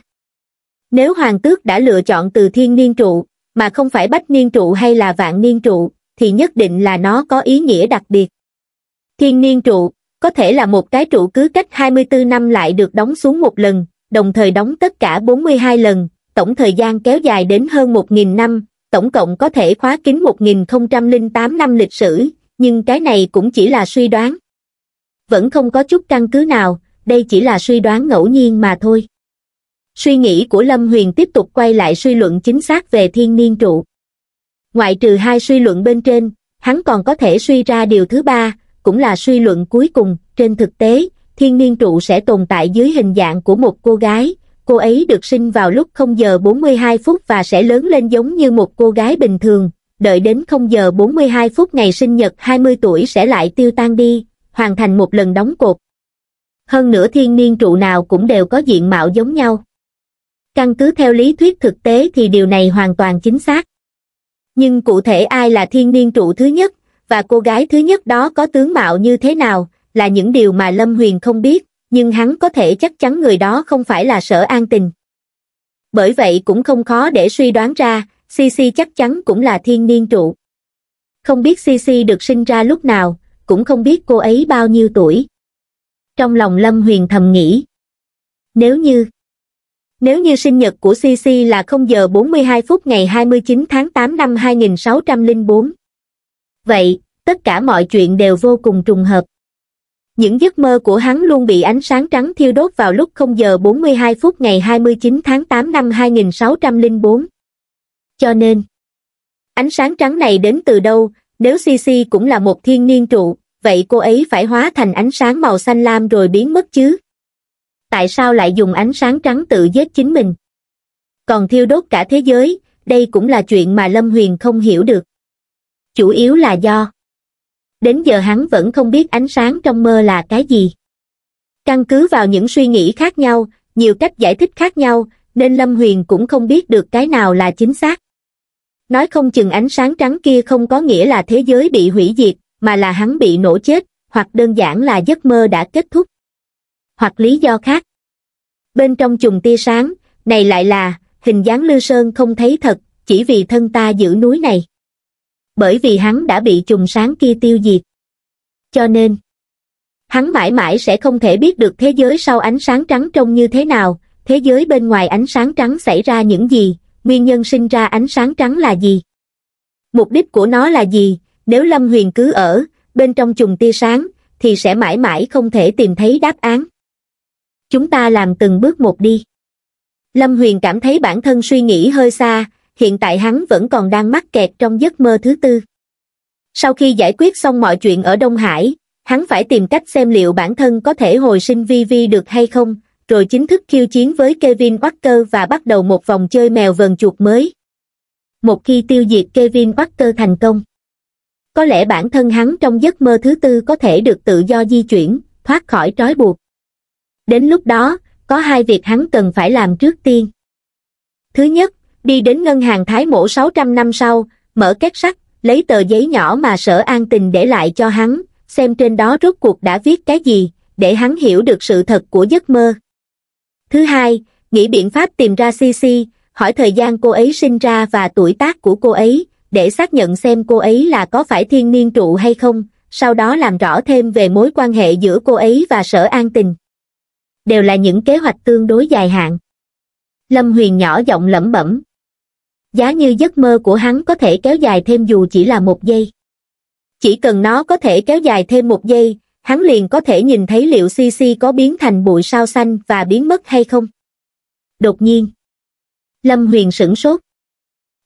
[SPEAKER 1] Nếu Hoàng Tước đã lựa chọn từ thiên niên trụ, mà không phải bách niên trụ hay là vạn niên trụ, thì nhất định là nó có ý nghĩa đặc biệt. Thiên niên trụ, có thể là một cái trụ cứ cách 24 năm lại được đóng xuống một lần, đồng thời đóng tất cả 42 lần, tổng thời gian kéo dài đến hơn 1.000 năm, tổng cộng có thể khóa kín 1.008 năm lịch sử, nhưng cái này cũng chỉ là suy đoán. Vẫn không có chút căn cứ nào, đây chỉ là suy đoán ngẫu nhiên mà thôi. Suy nghĩ của Lâm Huyền tiếp tục quay lại suy luận chính xác về thiên niên trụ. Ngoại trừ hai suy luận bên trên, hắn còn có thể suy ra điều thứ ba, cũng là suy luận cuối cùng, trên thực tế, thiên niên trụ sẽ tồn tại dưới hình dạng của một cô gái, cô ấy được sinh vào lúc 0 giờ 42 phút và sẽ lớn lên giống như một cô gái bình thường, đợi đến 0 giờ 42 phút ngày sinh nhật 20 tuổi sẽ lại tiêu tan đi, hoàn thành một lần đóng cột. Hơn nữa thiên niên trụ nào cũng đều có diện mạo giống nhau. Căn cứ theo lý thuyết thực tế thì điều này hoàn toàn chính xác. Nhưng cụ thể ai là thiên niên trụ thứ nhất, và cô gái thứ nhất đó có tướng mạo như thế nào, là những điều mà Lâm Huyền không biết nhưng hắn có thể chắc chắn người đó không phải là sở an tình. Bởi vậy cũng không khó để suy đoán ra, Sisi chắc chắn cũng là thiên niên trụ. Không biết Sisi được sinh ra lúc nào, cũng không biết cô ấy bao nhiêu tuổi. Trong lòng Lâm Huyền thầm nghĩ, nếu như nếu như sinh nhật của CC là 0 giờ 42 phút ngày 29 tháng 8 năm 2604. Vậy, tất cả mọi chuyện đều vô cùng trùng hợp. Những giấc mơ của hắn luôn bị ánh sáng trắng thiêu đốt vào lúc 0 giờ 42 phút ngày 29 tháng 8 năm 2604. Cho nên, ánh sáng trắng này đến từ đâu, nếu Sisi cũng là một thiên niên trụ, vậy cô ấy phải hóa thành ánh sáng màu xanh lam rồi biến mất chứ. Tại sao lại dùng ánh sáng trắng tự giết chính mình? Còn thiêu đốt cả thế giới, đây cũng là chuyện mà Lâm Huyền không hiểu được. Chủ yếu là do đến giờ hắn vẫn không biết ánh sáng trong mơ là cái gì. Căn cứ vào những suy nghĩ khác nhau, nhiều cách giải thích khác nhau, nên Lâm Huyền cũng không biết được cái nào là chính xác. Nói không chừng ánh sáng trắng kia không có nghĩa là thế giới bị hủy diệt, mà là hắn bị nổ chết, hoặc đơn giản là giấc mơ đã kết thúc. Hoặc lý do khác. Bên trong chùm tia sáng, này lại là, hình dáng Lư Sơn không thấy thật, chỉ vì thân ta giữ núi này bởi vì hắn đã bị chùm sáng kia tiêu diệt. Cho nên, hắn mãi mãi sẽ không thể biết được thế giới sau ánh sáng trắng trông như thế nào, thế giới bên ngoài ánh sáng trắng xảy ra những gì, nguyên nhân sinh ra ánh sáng trắng là gì. Mục đích của nó là gì, nếu Lâm Huyền cứ ở, bên trong chùm tia sáng, thì sẽ mãi mãi không thể tìm thấy đáp án. Chúng ta làm từng bước một đi. Lâm Huyền cảm thấy bản thân suy nghĩ hơi xa, hiện tại hắn vẫn còn đang mắc kẹt trong giấc mơ thứ tư sau khi giải quyết xong mọi chuyện ở đông hải hắn phải tìm cách xem liệu bản thân có thể hồi sinh vi vi được hay không rồi chính thức khiêu chiến với kevin walker và bắt đầu một vòng chơi mèo vần chuột mới một khi tiêu diệt kevin walker thành công có lẽ bản thân hắn trong giấc mơ thứ tư có thể được tự do di chuyển thoát khỏi trói buộc đến lúc đó có hai việc hắn cần phải làm trước tiên thứ nhất đi đến ngân hàng Thái Mổ 600 năm sau, mở két sắt, lấy tờ giấy nhỏ mà sở an tình để lại cho hắn, xem trên đó rốt cuộc đã viết cái gì, để hắn hiểu được sự thật của giấc mơ. Thứ hai, nghĩ biện pháp tìm ra Sisi, hỏi thời gian cô ấy sinh ra và tuổi tác của cô ấy, để xác nhận xem cô ấy là có phải thiên niên trụ hay không, sau đó làm rõ thêm về mối quan hệ giữa cô ấy và sở an tình. Đều là những kế hoạch tương đối dài hạn. Lâm Huyền nhỏ giọng lẩm bẩm, giá như giấc mơ của hắn có thể kéo dài thêm dù chỉ là một giây. Chỉ cần nó có thể kéo dài thêm một giây, hắn liền có thể nhìn thấy liệu CC có biến thành bụi sao xanh và biến mất hay không. Đột nhiên, Lâm Huyền sửng sốt.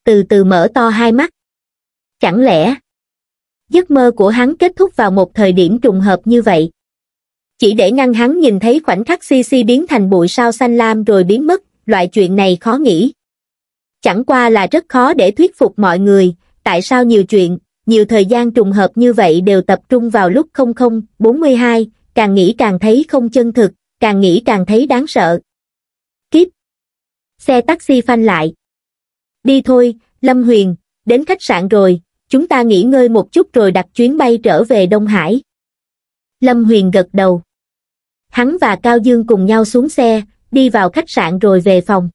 [SPEAKER 1] Từ từ mở to hai mắt. Chẳng lẽ, giấc mơ của hắn kết thúc vào một thời điểm trùng hợp như vậy? Chỉ để ngăn hắn nhìn thấy khoảnh khắc CC biến thành bụi sao xanh lam rồi biến mất, loại chuyện này khó nghĩ chẳng qua là rất khó để thuyết phục mọi người, tại sao nhiều chuyện, nhiều thời gian trùng hợp như vậy đều tập trung vào lúc 0042, càng nghĩ càng thấy không chân thực, càng nghĩ càng thấy đáng sợ. Kiếp! Xe taxi phanh lại. Đi thôi, Lâm Huyền, đến khách sạn rồi, chúng ta nghỉ ngơi một chút rồi đặt chuyến bay trở về Đông Hải. Lâm Huyền gật đầu. Hắn và Cao Dương cùng nhau xuống xe, đi vào khách sạn rồi về phòng.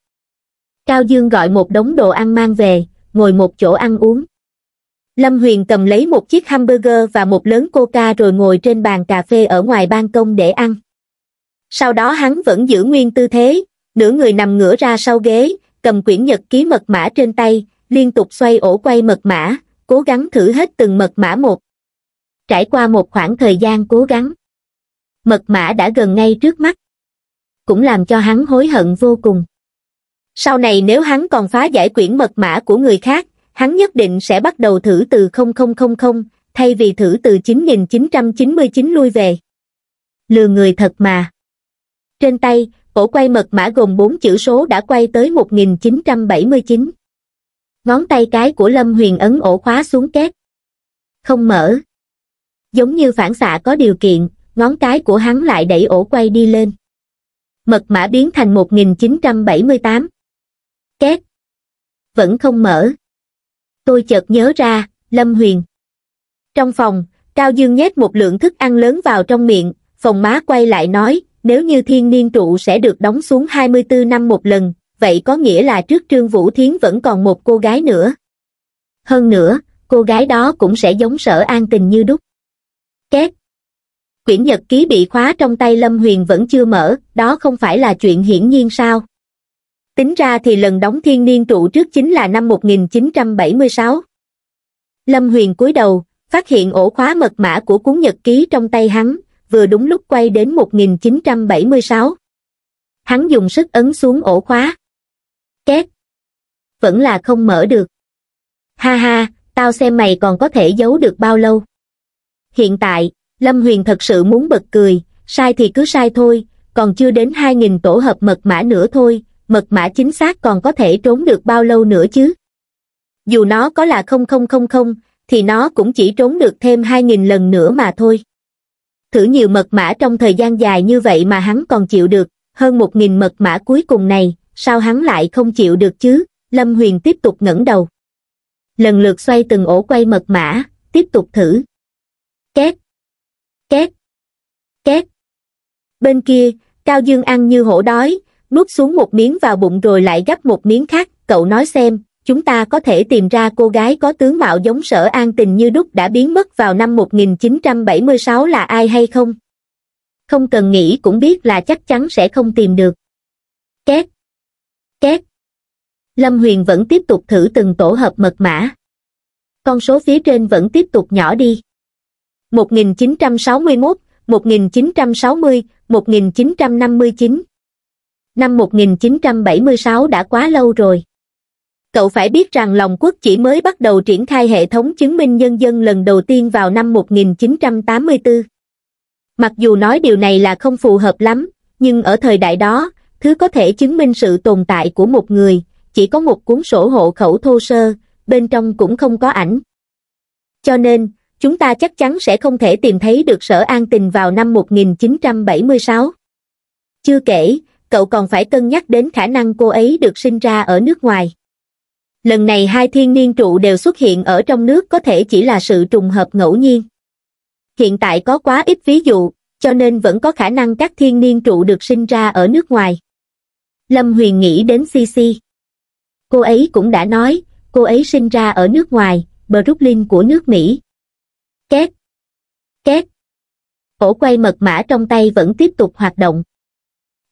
[SPEAKER 1] Cao Dương gọi một đống đồ ăn mang về, ngồi một chỗ ăn uống. Lâm Huyền cầm lấy một chiếc hamburger và một lớn coca rồi ngồi trên bàn cà phê ở ngoài ban công để ăn. Sau đó hắn vẫn giữ nguyên tư thế, nửa người nằm ngửa ra sau ghế, cầm quyển nhật ký mật mã trên tay, liên tục xoay ổ quay mật mã, cố gắng thử hết từng mật mã một. Trải qua một khoảng thời gian cố gắng, mật mã đã gần ngay trước mắt. Cũng làm cho hắn hối hận vô cùng sau này nếu hắn còn phá giải quyển mật mã của người khác hắn nhất định sẽ bắt đầu thử từ 0000, thay vì thử từ 9999 lui về. Lừa người thật mà. Trên tay, cổ quay mật mã gồm 4 chữ số đã quay tới 1979. Ngón tay cái của Lâm Huyền ấn ổ khóa xuống két. Không mở. Giống như phản xạ có điều kiện, ngón cái của hắn lại đẩy ổ quay đi lên. Mật mã biến thành 1978 két. Vẫn không mở. Tôi chợt nhớ ra, Lâm Huyền. Trong phòng, Cao Dương nhét một lượng thức ăn lớn vào trong miệng, phòng má quay lại nói, nếu như thiên niên trụ sẽ được đóng xuống 24 năm một lần, vậy có nghĩa là trước Trương Vũ Thiến vẫn còn một cô gái nữa. Hơn nữa, cô gái đó cũng sẽ giống sở an tình như đúc. Két. Quyển nhật ký bị khóa trong tay Lâm Huyền vẫn chưa mở, đó không phải là chuyện hiển nhiên sao? tính ra thì lần đóng thiên niên trụ trước chính là năm 1976. Lâm Huyền cúi đầu, phát hiện ổ khóa mật mã của cuốn nhật ký trong tay hắn, vừa đúng lúc quay đến 1976. Hắn dùng sức ấn xuống ổ khóa. Két. Vẫn là không mở được. Ha ha, tao xem mày còn có thể giấu được bao lâu. Hiện tại, Lâm Huyền thật sự muốn bật cười, sai thì cứ sai thôi, còn chưa đến 2.000 tổ hợp mật mã nữa thôi, mật mã chính xác còn có thể trốn được bao lâu nữa chứ? Dù nó có là 0000, thì nó cũng chỉ trốn được thêm 2.000 lần nữa mà thôi. Thử nhiều mật mã trong thời gian dài như vậy mà hắn còn chịu được, hơn 1.000 mật mã cuối cùng này, sao hắn lại không chịu được chứ? Lâm Huyền tiếp tục ngẩng đầu. Lần lượt xoay từng ổ quay mật mã, tiếp tục thử. Két, két, két. Bên kia, Cao Dương ăn như hổ đói, nuốt xuống một miếng vào bụng rồi lại gấp một miếng khác, cậu nói xem, chúng ta có thể tìm ra cô gái có tướng mạo giống sở an tình như đúc đã biến mất vào năm 1976 là ai hay không? Không cần nghĩ cũng biết là chắc chắn sẽ không tìm được. Két. Két. Lâm Huyền vẫn tiếp tục thử từng tổ hợp mật mã. Con số phía trên vẫn tiếp tục nhỏ đi. 1961, 1960, 1959 năm 1976 đã quá lâu rồi. Cậu phải biết rằng lòng quốc chỉ mới bắt đầu triển khai hệ thống chứng minh nhân dân lần đầu tiên vào năm 1984. Mặc dù nói điều này là không phù hợp lắm, nhưng ở thời đại đó, thứ có thể chứng minh sự tồn tại của một người, chỉ có một cuốn sổ hộ khẩu thô sơ, bên trong cũng không có ảnh. Cho nên, chúng ta chắc chắn sẽ không thể tìm thấy được sở an tình vào năm 1976. Chưa kể, cậu còn phải cân nhắc đến khả năng cô ấy được sinh ra ở nước ngoài. Lần này hai thiên niên trụ đều xuất hiện ở trong nước có thể chỉ là sự trùng hợp ngẫu nhiên. Hiện tại có quá ít ví dụ, cho nên vẫn có khả năng các thiên niên trụ được sinh ra ở nước ngoài. Lâm Huyền nghĩ đến Cici. Cô ấy cũng đã nói, cô ấy sinh ra ở nước ngoài, Brooklyn của nước Mỹ. Két. Két. Ổ quay mật mã trong tay vẫn tiếp tục hoạt động.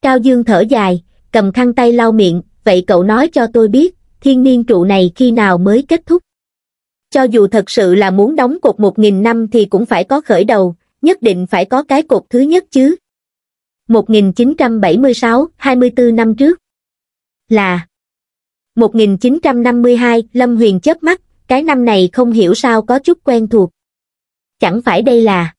[SPEAKER 1] Cao Dương thở dài, cầm khăn tay lau miệng, vậy cậu nói cho tôi biết, thiên niên trụ này khi nào mới kết thúc? Cho dù thật sự là muốn đóng cột một nghìn năm thì cũng phải có khởi đầu, nhất định phải có cái cột thứ nhất chứ. 1976, 24 năm trước Là 1952, Lâm Huyền chớp mắt, cái năm này không hiểu sao có chút quen thuộc. Chẳng phải đây là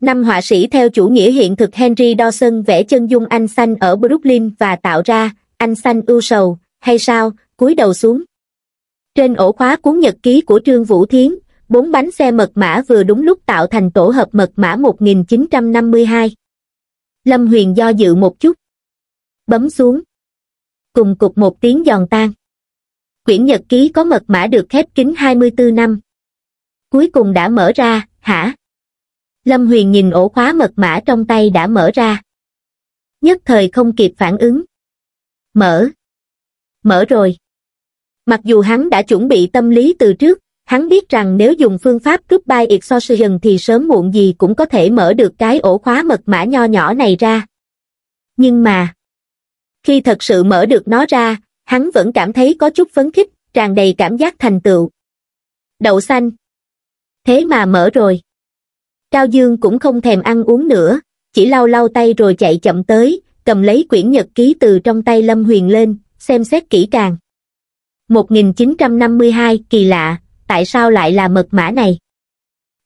[SPEAKER 1] Năm họa sĩ theo chủ nghĩa hiện thực Henry Dawson vẽ chân dung anh xanh ở Brooklyn và tạo ra anh xanh ưu sầu, hay sao, cúi đầu xuống. Trên ổ khóa cuốn nhật ký của Trương Vũ Thiến, bốn bánh xe mật mã vừa đúng lúc tạo thành tổ hợp mật mã 1952. Lâm Huyền do dự một chút. Bấm xuống. Cùng cục một tiếng giòn tan. Quyển nhật ký có mật mã được khép kín 24 năm. Cuối cùng đã mở ra, hả? Lâm Huyền nhìn ổ khóa mật mã trong tay đã mở ra. Nhất thời không kịp phản ứng. Mở. Mở rồi. Mặc dù hắn đã chuẩn bị tâm lý từ trước, hắn biết rằng nếu dùng phương pháp cướp by exhaustion thì sớm muộn gì cũng có thể mở được cái ổ khóa mật mã nho nhỏ này ra. Nhưng mà, khi thật sự mở được nó ra, hắn vẫn cảm thấy có chút phấn khích, tràn đầy cảm giác thành tựu. Đậu xanh. Thế mà mở rồi cao dương cũng không thèm ăn uống nữa chỉ lau lau tay rồi chạy chậm tới cầm lấy quyển nhật ký từ trong tay lâm huyền lên xem xét kỹ càng 1952, kỳ lạ, tại sao lại là mật mã này?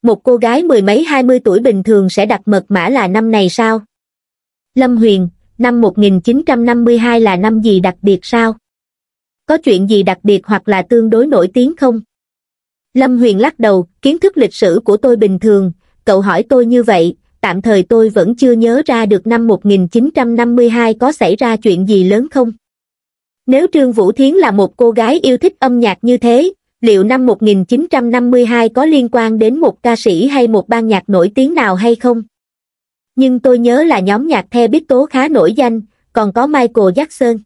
[SPEAKER 1] Một cô gái mười mấy hai mươi tuổi bình thường sẽ đặt mật mã là năm này sao? Lâm Huyền, năm 1952 là năm gì đặc biệt sao? Có chuyện gì đặc biệt hoặc là tương đối nổi tiếng không? Lâm Huyền lắc đầu, kiến thức lịch sử của tôi bình thường, cậu hỏi tôi như vậy, tạm thời tôi vẫn chưa nhớ ra được năm 1952 có xảy ra chuyện gì lớn không. Nếu Trương Vũ Thiến là một cô gái yêu thích âm nhạc như thế, liệu năm 1952 có liên quan đến một ca sĩ hay một ban nhạc nổi tiếng nào hay không? Nhưng tôi nhớ là nhóm nhạc The Biết Tố khá nổi danh, còn có Michael Jackson.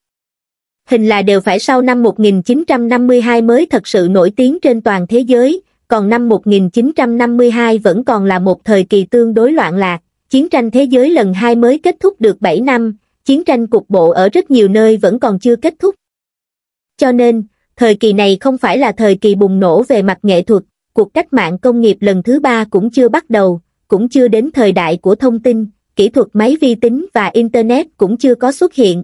[SPEAKER 1] Hình là đều phải sau năm 1952 mới thật sự nổi tiếng trên toàn thế giới, còn năm 1952 vẫn còn là một thời kỳ tương đối loạn lạc, chiến tranh thế giới lần hai mới kết thúc được 7 năm, chiến tranh cục bộ ở rất nhiều nơi vẫn còn chưa kết thúc. Cho nên, thời kỳ này không phải là thời kỳ bùng nổ về mặt nghệ thuật, cuộc cách mạng công nghiệp lần thứ ba cũng chưa bắt đầu, cũng chưa đến thời đại của thông tin, kỹ thuật máy vi tính và Internet cũng chưa có xuất hiện.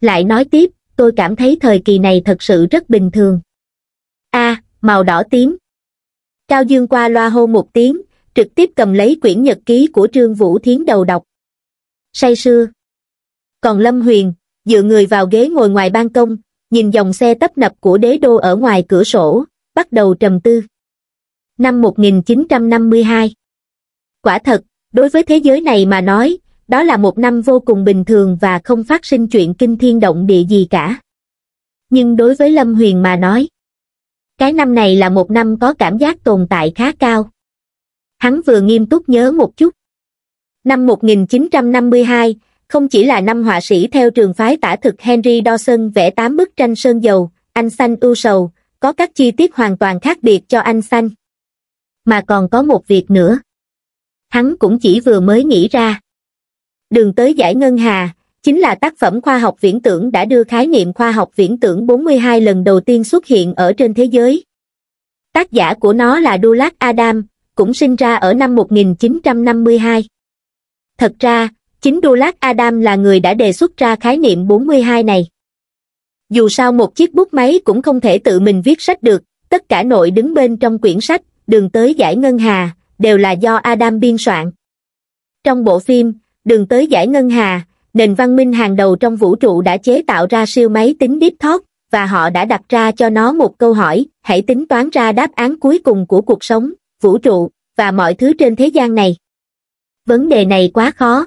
[SPEAKER 1] Lại nói tiếp, tôi cảm thấy thời kỳ này thật sự rất bình thường. A, à, màu đỏ tím, Cao Dương qua loa hô một tiếng, trực tiếp cầm lấy quyển nhật ký của Trương Vũ Thiến đầu đọc. Say sưa. Còn Lâm Huyền, dựa người vào ghế ngồi ngoài ban công, nhìn dòng xe tấp nập của đế đô ở ngoài cửa sổ, bắt đầu trầm tư. Năm 1952 Quả thật, đối với thế giới này mà nói, đó là một năm vô cùng bình thường và không phát sinh chuyện kinh thiên động địa gì cả. Nhưng đối với Lâm Huyền mà nói, cái năm này là một năm có cảm giác tồn tại khá cao hắn vừa nghiêm túc nhớ một chút năm 1952, không chỉ là năm họa sĩ theo trường phái tả thực henry dawson vẽ tám bức tranh sơn dầu anh xanh ưu sầu có các chi tiết hoàn toàn khác biệt cho anh xanh mà còn có một việc nữa hắn cũng chỉ vừa mới nghĩ ra đường tới giải ngân hà chính là tác phẩm khoa học viễn tưởng đã đưa khái niệm khoa học viễn tưởng 42 lần đầu tiên xuất hiện ở trên thế giới. Tác giả của nó là Douglas Adam, cũng sinh ra ở năm 1952. Thật ra, chính Douglas Adam là người đã đề xuất ra khái niệm 42 này. Dù sao một chiếc bút máy cũng không thể tự mình viết sách được, tất cả nội đứng bên trong quyển sách, đường tới giải ngân hà, đều là do Adam biên soạn. Trong bộ phim, đường tới giải ngân hà, nền văn minh hàng đầu trong vũ trụ đã chế tạo ra siêu máy tính deep talk và họ đã đặt ra cho nó một câu hỏi hãy tính toán ra đáp án cuối cùng của cuộc sống vũ trụ và mọi thứ trên thế gian này vấn đề này quá khó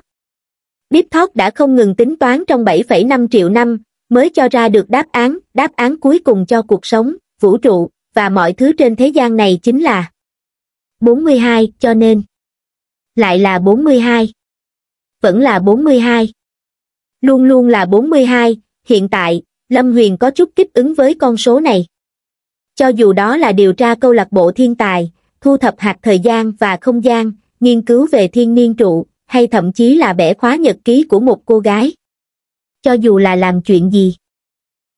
[SPEAKER 1] deep talk đã không ngừng tính toán trong 7,5 triệu năm mới cho ra được đáp án đáp án cuối cùng cho cuộc sống vũ trụ và mọi thứ trên thế gian này chính là 42, cho nên lại là 42. Vẫn là 42 luôn luôn là 42, hiện tại, Lâm Huyền có chút kích ứng với con số này. Cho dù đó là điều tra câu lạc bộ thiên tài, thu thập hạt thời gian và không gian, nghiên cứu về thiên niên trụ, hay thậm chí là bẻ khóa nhật ký của một cô gái. Cho dù là làm chuyện gì,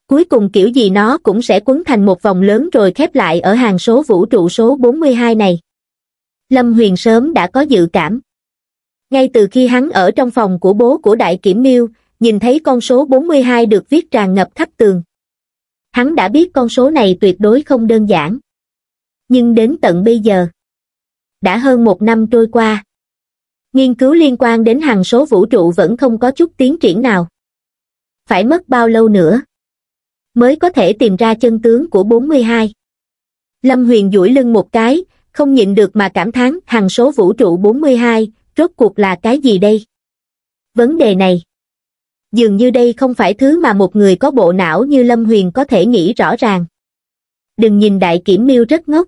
[SPEAKER 1] cuối cùng kiểu gì nó cũng sẽ quấn thành một vòng lớn rồi khép lại ở hàng số vũ trụ số 42 này. Lâm Huyền sớm đã có dự cảm. Ngay từ khi hắn ở trong phòng của bố của Đại Kiểm Miêu, nhìn thấy con số 42 được viết tràn ngập khắp tường. Hắn đã biết con số này tuyệt đối không đơn giản. Nhưng đến tận bây giờ, đã hơn một năm trôi qua, nghiên cứu liên quan đến hàng số vũ trụ vẫn không có chút tiến triển nào. Phải mất bao lâu nữa mới có thể tìm ra chân tướng của 42. Lâm Huyền duỗi lưng một cái, không nhịn được mà cảm thán hàng số vũ trụ 42, rốt cuộc là cái gì đây? Vấn đề này dường như đây không phải thứ mà một người có bộ não như Lâm Huyền có thể nghĩ rõ ràng. Đừng nhìn đại kiểm miêu rất ngốc.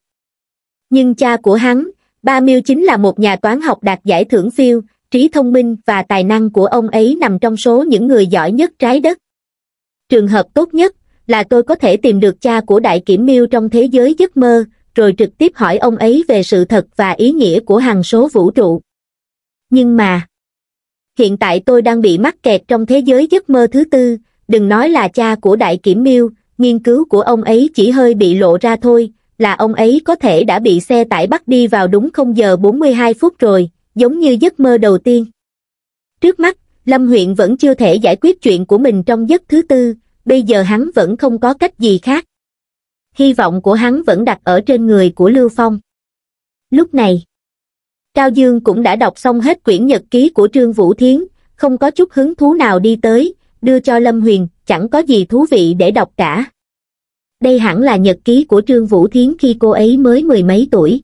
[SPEAKER 1] Nhưng cha của hắn, ba miêu chính là một nhà toán học đạt giải thưởng phiêu, trí thông minh và tài năng của ông ấy nằm trong số những người giỏi nhất trái đất. Trường hợp tốt nhất là tôi có thể tìm được cha của đại kiểm miêu trong thế giới giấc mơ, rồi trực tiếp hỏi ông ấy về sự thật và ý nghĩa của hằng số vũ trụ. Nhưng mà hiện tại tôi đang bị mắc kẹt trong thế giới giấc mơ thứ tư đừng nói là cha của đại kiểm miêu nghiên cứu của ông ấy chỉ hơi bị lộ ra thôi là ông ấy có thể đã bị xe tải bắt đi vào đúng không giờ 42 phút rồi giống như giấc mơ đầu tiên trước mắt lâm huyện vẫn chưa thể giải quyết chuyện của mình trong giấc thứ tư bây giờ hắn vẫn không có cách gì khác hy vọng của hắn vẫn đặt ở trên người của lưu phong lúc này Cao Dương cũng đã đọc xong hết quyển nhật ký của Trương Vũ Thiến, không có chút hứng thú nào đi tới, đưa cho Lâm Huyền, chẳng có gì thú vị để đọc cả. Đây hẳn là nhật ký của Trương Vũ Thiến khi cô ấy mới mười mấy tuổi.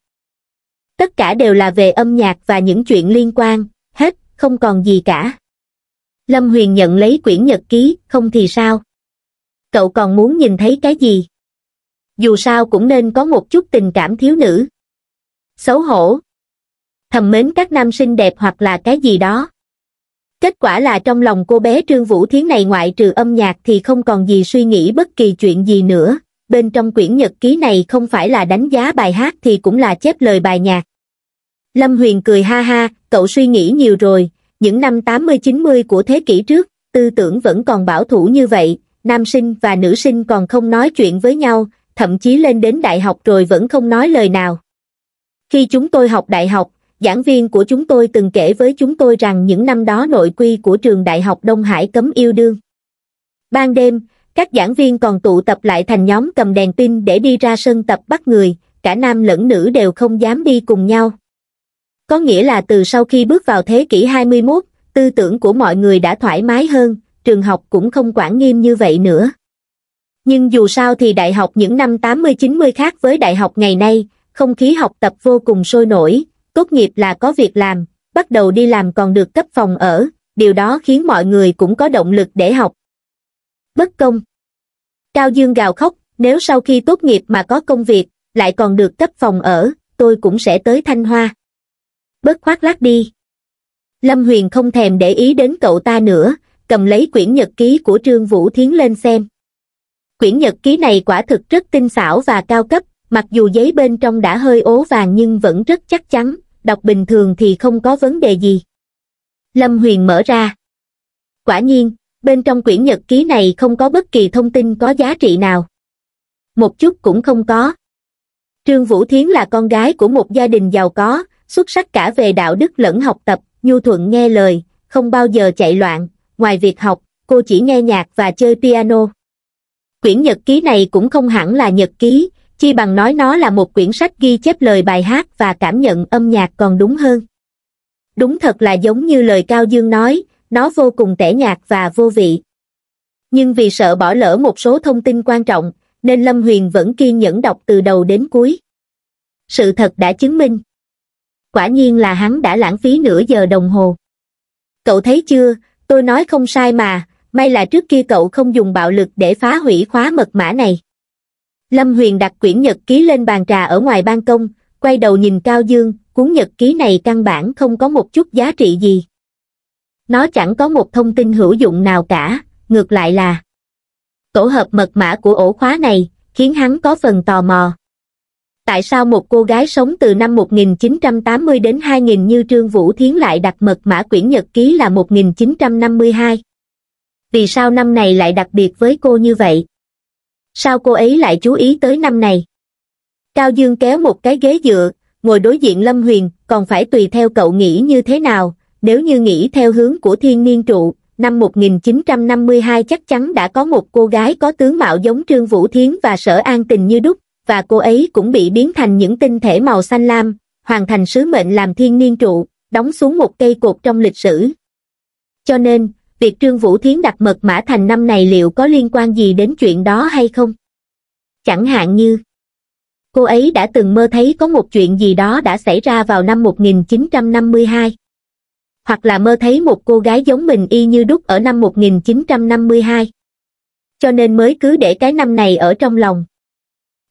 [SPEAKER 1] Tất cả đều là về âm nhạc và những chuyện liên quan, hết, không còn gì cả. Lâm Huyền nhận lấy quyển nhật ký, không thì sao? Cậu còn muốn nhìn thấy cái gì? Dù sao cũng nên có một chút tình cảm thiếu nữ. Xấu hổ, thầm mến các nam sinh đẹp hoặc là cái gì đó. Kết quả là trong lòng cô bé Trương Vũ Thiến này ngoại trừ âm nhạc thì không còn gì suy nghĩ bất kỳ chuyện gì nữa. Bên trong quyển nhật ký này không phải là đánh giá bài hát thì cũng là chép lời bài nhạc. Lâm Huyền cười ha ha, cậu suy nghĩ nhiều rồi, những năm 80-90 của thế kỷ trước, tư tưởng vẫn còn bảo thủ như vậy, nam sinh và nữ sinh còn không nói chuyện với nhau, thậm chí lên đến đại học rồi vẫn không nói lời nào. Khi chúng tôi học đại học, giảng viên của chúng tôi từng kể với chúng tôi rằng những năm đó nội quy của trường Đại học Đông Hải cấm yêu đương. Ban đêm, các giảng viên còn tụ tập lại thành nhóm cầm đèn pin để đi ra sân tập bắt người, cả nam lẫn nữ đều không dám đi cùng nhau. Có nghĩa là từ sau khi bước vào thế kỷ 21, tư tưởng của mọi người đã thoải mái hơn, trường học cũng không quản nghiêm như vậy nữa. Nhưng dù sao thì đại học những năm 80-90 khác với đại học ngày nay, không khí học tập vô cùng sôi nổi, tốt nghiệp là có việc làm, bắt đầu đi làm còn được cấp phòng ở, điều đó khiến mọi người cũng có động lực để học. Bất công Cao Dương gào khóc, nếu sau khi tốt nghiệp mà có công việc, lại còn được cấp phòng ở, tôi cũng sẽ tới Thanh Hoa. Bớt khoác lác đi. Lâm Huyền không thèm để ý đến cậu ta nữa, cầm lấy quyển nhật ký của Trương Vũ Thiến lên xem. Quyển nhật ký này quả thực rất tinh xảo và cao cấp, mặc dù giấy bên trong đã hơi ố vàng nhưng vẫn rất chắc chắn, đọc bình thường thì không có vấn đề gì. Lâm Huyền mở ra. Quả nhiên, bên trong quyển nhật ký này không có bất kỳ thông tin có giá trị nào. Một chút cũng không có. Trương Vũ Thiến là con gái của một gia đình giàu có, xuất sắc cả về đạo đức lẫn học tập, nhu thuận nghe lời, không bao giờ chạy loạn, ngoài việc học, cô chỉ nghe nhạc và chơi piano. Quyển nhật ký này cũng không hẳn là nhật ký, chi bằng nói nó là một quyển sách ghi chép lời bài hát và cảm nhận âm nhạc còn đúng hơn đúng thật là giống như lời cao dương nói nó vô cùng tẻ nhạt và vô vị nhưng vì sợ bỏ lỡ một số thông tin quan trọng nên lâm huyền vẫn kiên nhẫn đọc từ đầu đến cuối sự thật đã chứng minh quả nhiên là hắn đã lãng phí nửa giờ đồng hồ cậu thấy chưa tôi nói không sai mà may là trước kia cậu không dùng bạo lực để phá hủy khóa mật mã này lâm huyền đặt quyển nhật ký lên bàn trà ở ngoài ban công quay đầu nhìn cao dương cuốn nhật ký này căn bản không có một chút giá trị gì nó chẳng có một thông tin hữu dụng nào cả ngược lại là tổ hợp mật mã của ổ khóa này khiến hắn có phần tò mò tại sao một cô gái sống từ năm 1980 đến 2000 như Trương Vũ Thiến lại đặt mật mã quyển nhật ký là 1952? Vì sao năm này lại đặc biệt với cô như vậy? sao cô ấy lại chú ý tới năm này cao dương kéo một cái ghế dựa ngồi đối diện lâm huyền còn phải tùy theo cậu nghĩ như thế nào nếu như nghĩ theo hướng của thiên niên trụ năm 1952 chắc chắn đã có một cô gái có tướng mạo giống Trương Vũ Thiến và Sở An Tình như đúc, và cô ấy cũng bị biến thành những tinh thể màu xanh lam, hoàn thành sứ mệnh làm thiên niên trụ, đóng xuống một cây cột trong lịch sử. Cho nên, việc Trương Vũ Thiến đặt mật mã thành năm này liệu có liên quan gì đến chuyện đó hay không? Chẳng hạn như, cô ấy đã từng mơ thấy có một chuyện gì đó đã xảy ra vào năm 1952. Hoặc là mơ thấy một cô gái giống mình y như đúc ở năm 1952. Cho nên mới cứ để cái năm này ở trong lòng.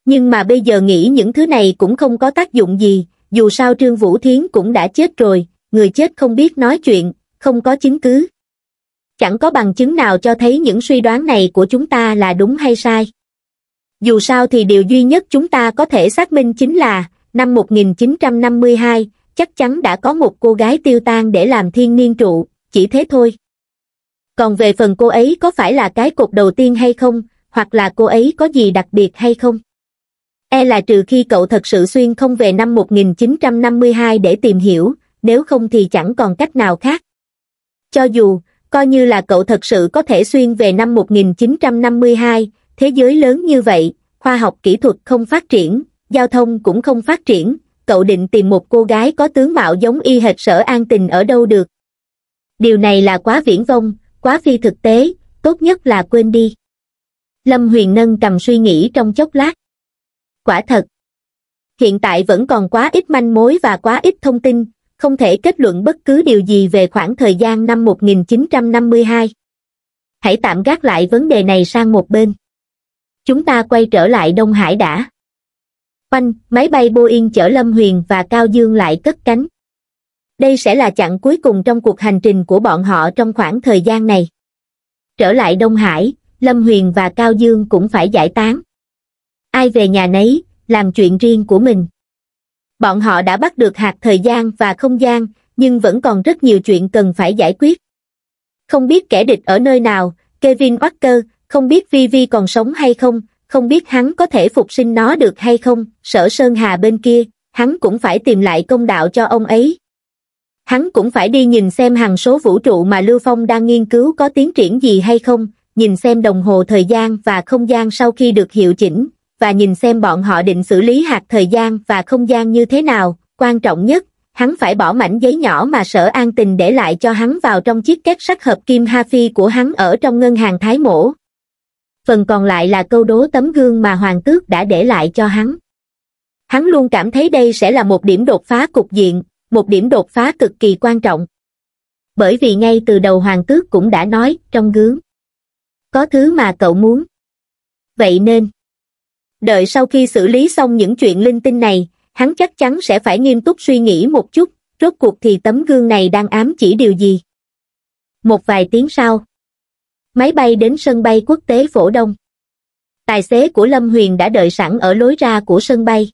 [SPEAKER 1] Nhưng mà bây giờ nghĩ những thứ này cũng không có tác dụng gì, dù sao Trương Vũ Thiến cũng đã chết rồi, người chết không biết nói chuyện, không có chứng cứ, chẳng có bằng chứng nào cho thấy những suy đoán này của chúng ta là đúng hay sai. Dù sao thì điều duy nhất chúng ta có thể xác minh chính là, năm 1952, chắc chắn đã có một cô gái tiêu tan để làm thiên niên trụ, chỉ thế thôi. Còn về phần cô ấy có phải là cái cục đầu tiên hay không, hoặc là cô ấy có gì đặc biệt hay không? E là trừ khi cậu thật sự xuyên không về năm 1952 để tìm hiểu, nếu không thì chẳng còn cách nào khác. Cho dù, coi như là cậu thật sự có thể xuyên về năm 1952, thế giới lớn như vậy, khoa học kỹ thuật không phát triển, giao thông cũng không phát triển, cậu định tìm một cô gái có tướng mạo giống y hệt sở an tình ở đâu được. Điều này là quá viễn vông, quá phi thực tế, tốt nhất là quên đi. Lâm Huyền Nâng cầm suy nghĩ trong chốc lát. Quả thật, hiện tại vẫn còn quá ít manh mối và quá ít thông tin, không thể kết luận bất cứ điều gì về khoảng thời gian năm 1952. Hãy tạm gác lại vấn đề này sang một bên. Chúng ta quay trở lại Đông Hải đã. Quanh, máy bay Boeing chở Lâm Huyền và Cao Dương lại cất cánh. Đây sẽ là chặng cuối cùng trong cuộc hành trình của bọn họ trong khoảng thời gian này. Trở lại Đông Hải, Lâm Huyền và Cao Dương cũng phải giải tán. Ai về nhà nấy, làm chuyện riêng của mình bọn họ đã bắt được hạt thời gian và không gian nhưng vẫn còn rất nhiều chuyện cần phải giải quyết không biết kẻ địch ở nơi nào kevin walker không biết vivi còn sống hay không không biết hắn có thể phục sinh nó được hay không sở sơn hà bên kia hắn cũng phải tìm lại công đạo cho ông ấy hắn cũng phải đi nhìn xem hằng số vũ trụ mà lưu phong đang nghiên cứu có tiến triển gì hay không nhìn xem đồng hồ thời gian và không gian sau khi được hiệu chỉnh và nhìn xem bọn họ định xử lý hạt thời gian và không gian như thế nào, quan trọng nhất, hắn phải bỏ mảnh giấy nhỏ mà sở an tình để lại cho hắn vào trong chiếc két sắt hợp kim ha phi của hắn ở trong ngân hàng Thái Mổ. Phần còn lại là câu đố tấm gương mà Hoàng Tước đã để lại cho hắn. Hắn luôn cảm thấy đây sẽ là một điểm đột phá cục diện, một điểm đột phá cực kỳ quan trọng. Bởi vì ngay từ đầu Hoàng Tước cũng đã nói, trong gướng. Có thứ mà cậu muốn. Vậy nên đợi sau khi xử lý xong những chuyện linh tinh này hắn chắc chắn sẽ phải nghiêm túc suy nghĩ một chút rốt cuộc thì tấm gương này đang ám chỉ điều gì một vài tiếng sau máy bay đến sân bay quốc tế phổ đông tài xế của lâm huyền đã đợi sẵn ở lối ra của sân bay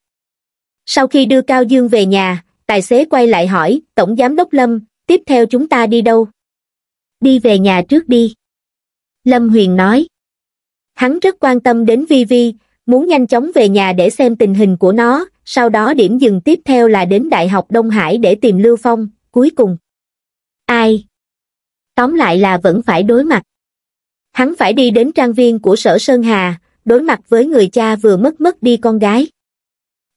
[SPEAKER 1] sau khi đưa cao dương về nhà tài xế quay lại hỏi tổng giám đốc lâm tiếp theo chúng ta đi đâu đi về nhà trước đi lâm huyền nói hắn rất quan tâm đến vi vi muốn nhanh chóng về nhà để xem tình hình của nó sau đó điểm dừng tiếp theo là đến đại học đông hải để tìm lưu phong cuối cùng ai tóm lại là vẫn phải đối mặt hắn phải đi đến trang viên của sở sơn hà đối mặt với người cha vừa mất mất đi con gái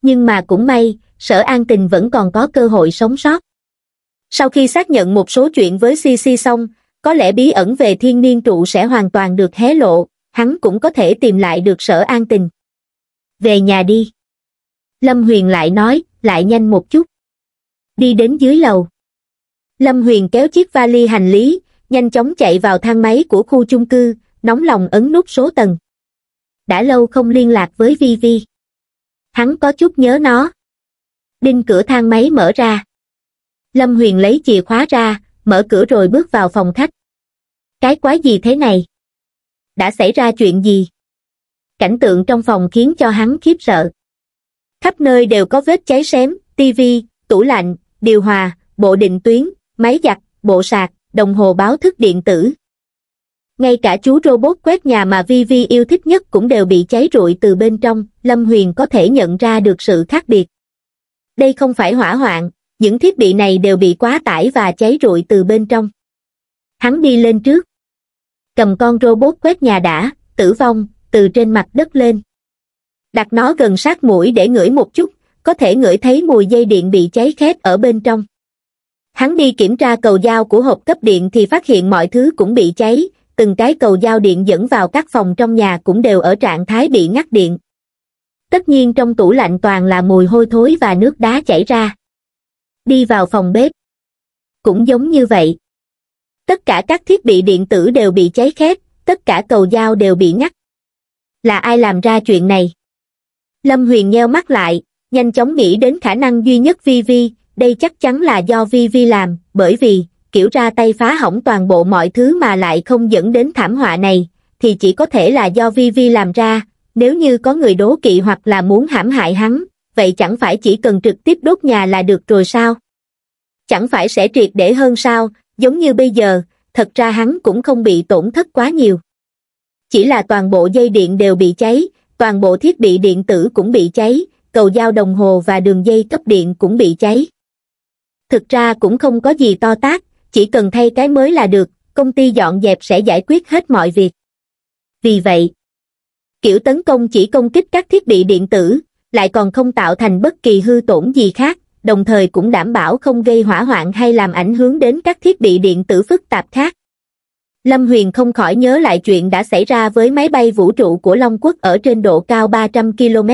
[SPEAKER 1] nhưng mà cũng may sở an tình vẫn còn có cơ hội sống sót sau khi xác nhận một số chuyện với cc xong có lẽ bí ẩn về thiên niên trụ sẽ hoàn toàn được hé lộ hắn cũng có thể tìm lại được sở an tình về nhà đi. Lâm Huyền lại nói, lại nhanh một chút. Đi đến dưới lầu. Lâm Huyền kéo chiếc vali hành lý, nhanh chóng chạy vào thang máy của khu chung cư, nóng lòng ấn nút số tầng. Đã lâu không liên lạc với Vi Vi. Hắn có chút nhớ nó. Đinh cửa thang máy mở ra. Lâm Huyền lấy chìa khóa ra, mở cửa rồi bước vào phòng khách. Cái quái gì thế này? Đã xảy ra chuyện gì? cảnh tượng trong phòng khiến cho hắn khiếp sợ. Khắp nơi đều có vết cháy xém, tivi, tủ lạnh, điều hòa, bộ định tuyến, máy giặt, bộ sạc, đồng hồ báo thức điện tử. Ngay cả chú robot quét nhà mà Vi Vi yêu thích nhất cũng đều bị cháy rụi từ bên trong, Lâm Huyền có thể nhận ra được sự khác biệt. Đây không phải hỏa hoạn, những thiết bị này đều bị quá tải và cháy rụi từ bên trong. Hắn đi lên trước. Cầm con robot quét nhà đã, tử vong, từ trên mặt đất lên. Đặt nó gần sát mũi để ngửi một chút, có thể ngửi thấy mùi dây điện bị cháy khét ở bên trong. Hắn đi kiểm tra cầu dao của hộp cấp điện thì phát hiện mọi thứ cũng bị cháy, từng cái cầu dao điện dẫn vào các phòng trong nhà cũng đều ở trạng thái bị ngắt điện. Tất nhiên trong tủ lạnh toàn là mùi hôi thối và nước đá chảy ra. Đi vào phòng bếp. Cũng giống như vậy. Tất cả các thiết bị điện tử đều bị cháy khét, tất cả cầu dao đều bị ngắt là ai làm ra chuyện này lâm huyền nheo mắt lại nhanh chóng nghĩ đến khả năng duy nhất vi vi đây chắc chắn là do vi vi làm bởi vì kiểu ra tay phá hỏng toàn bộ mọi thứ mà lại không dẫn đến thảm họa này thì chỉ có thể là do vi vi làm ra nếu như có người đố kỵ hoặc là muốn hãm hại hắn vậy chẳng phải chỉ cần trực tiếp đốt nhà là được rồi sao chẳng phải sẽ triệt để hơn sao giống như bây giờ thật ra hắn cũng không bị tổn thất quá nhiều chỉ là toàn bộ dây điện đều bị cháy, toàn bộ thiết bị điện tử cũng bị cháy, cầu dao đồng hồ và đường dây cấp điện cũng bị cháy. Thực ra cũng không có gì to tác, chỉ cần thay cái mới là được, công ty dọn dẹp sẽ giải quyết hết mọi việc. Vì vậy, kiểu tấn công chỉ công kích các thiết bị điện tử, lại còn không tạo thành bất kỳ hư tổn gì khác, đồng thời cũng đảm bảo không gây hỏa hoạn hay làm ảnh hưởng đến các thiết bị điện tử phức tạp khác lâm huyền không khỏi nhớ lại chuyện đã xảy ra với máy bay vũ trụ của long quốc ở trên độ cao 300 km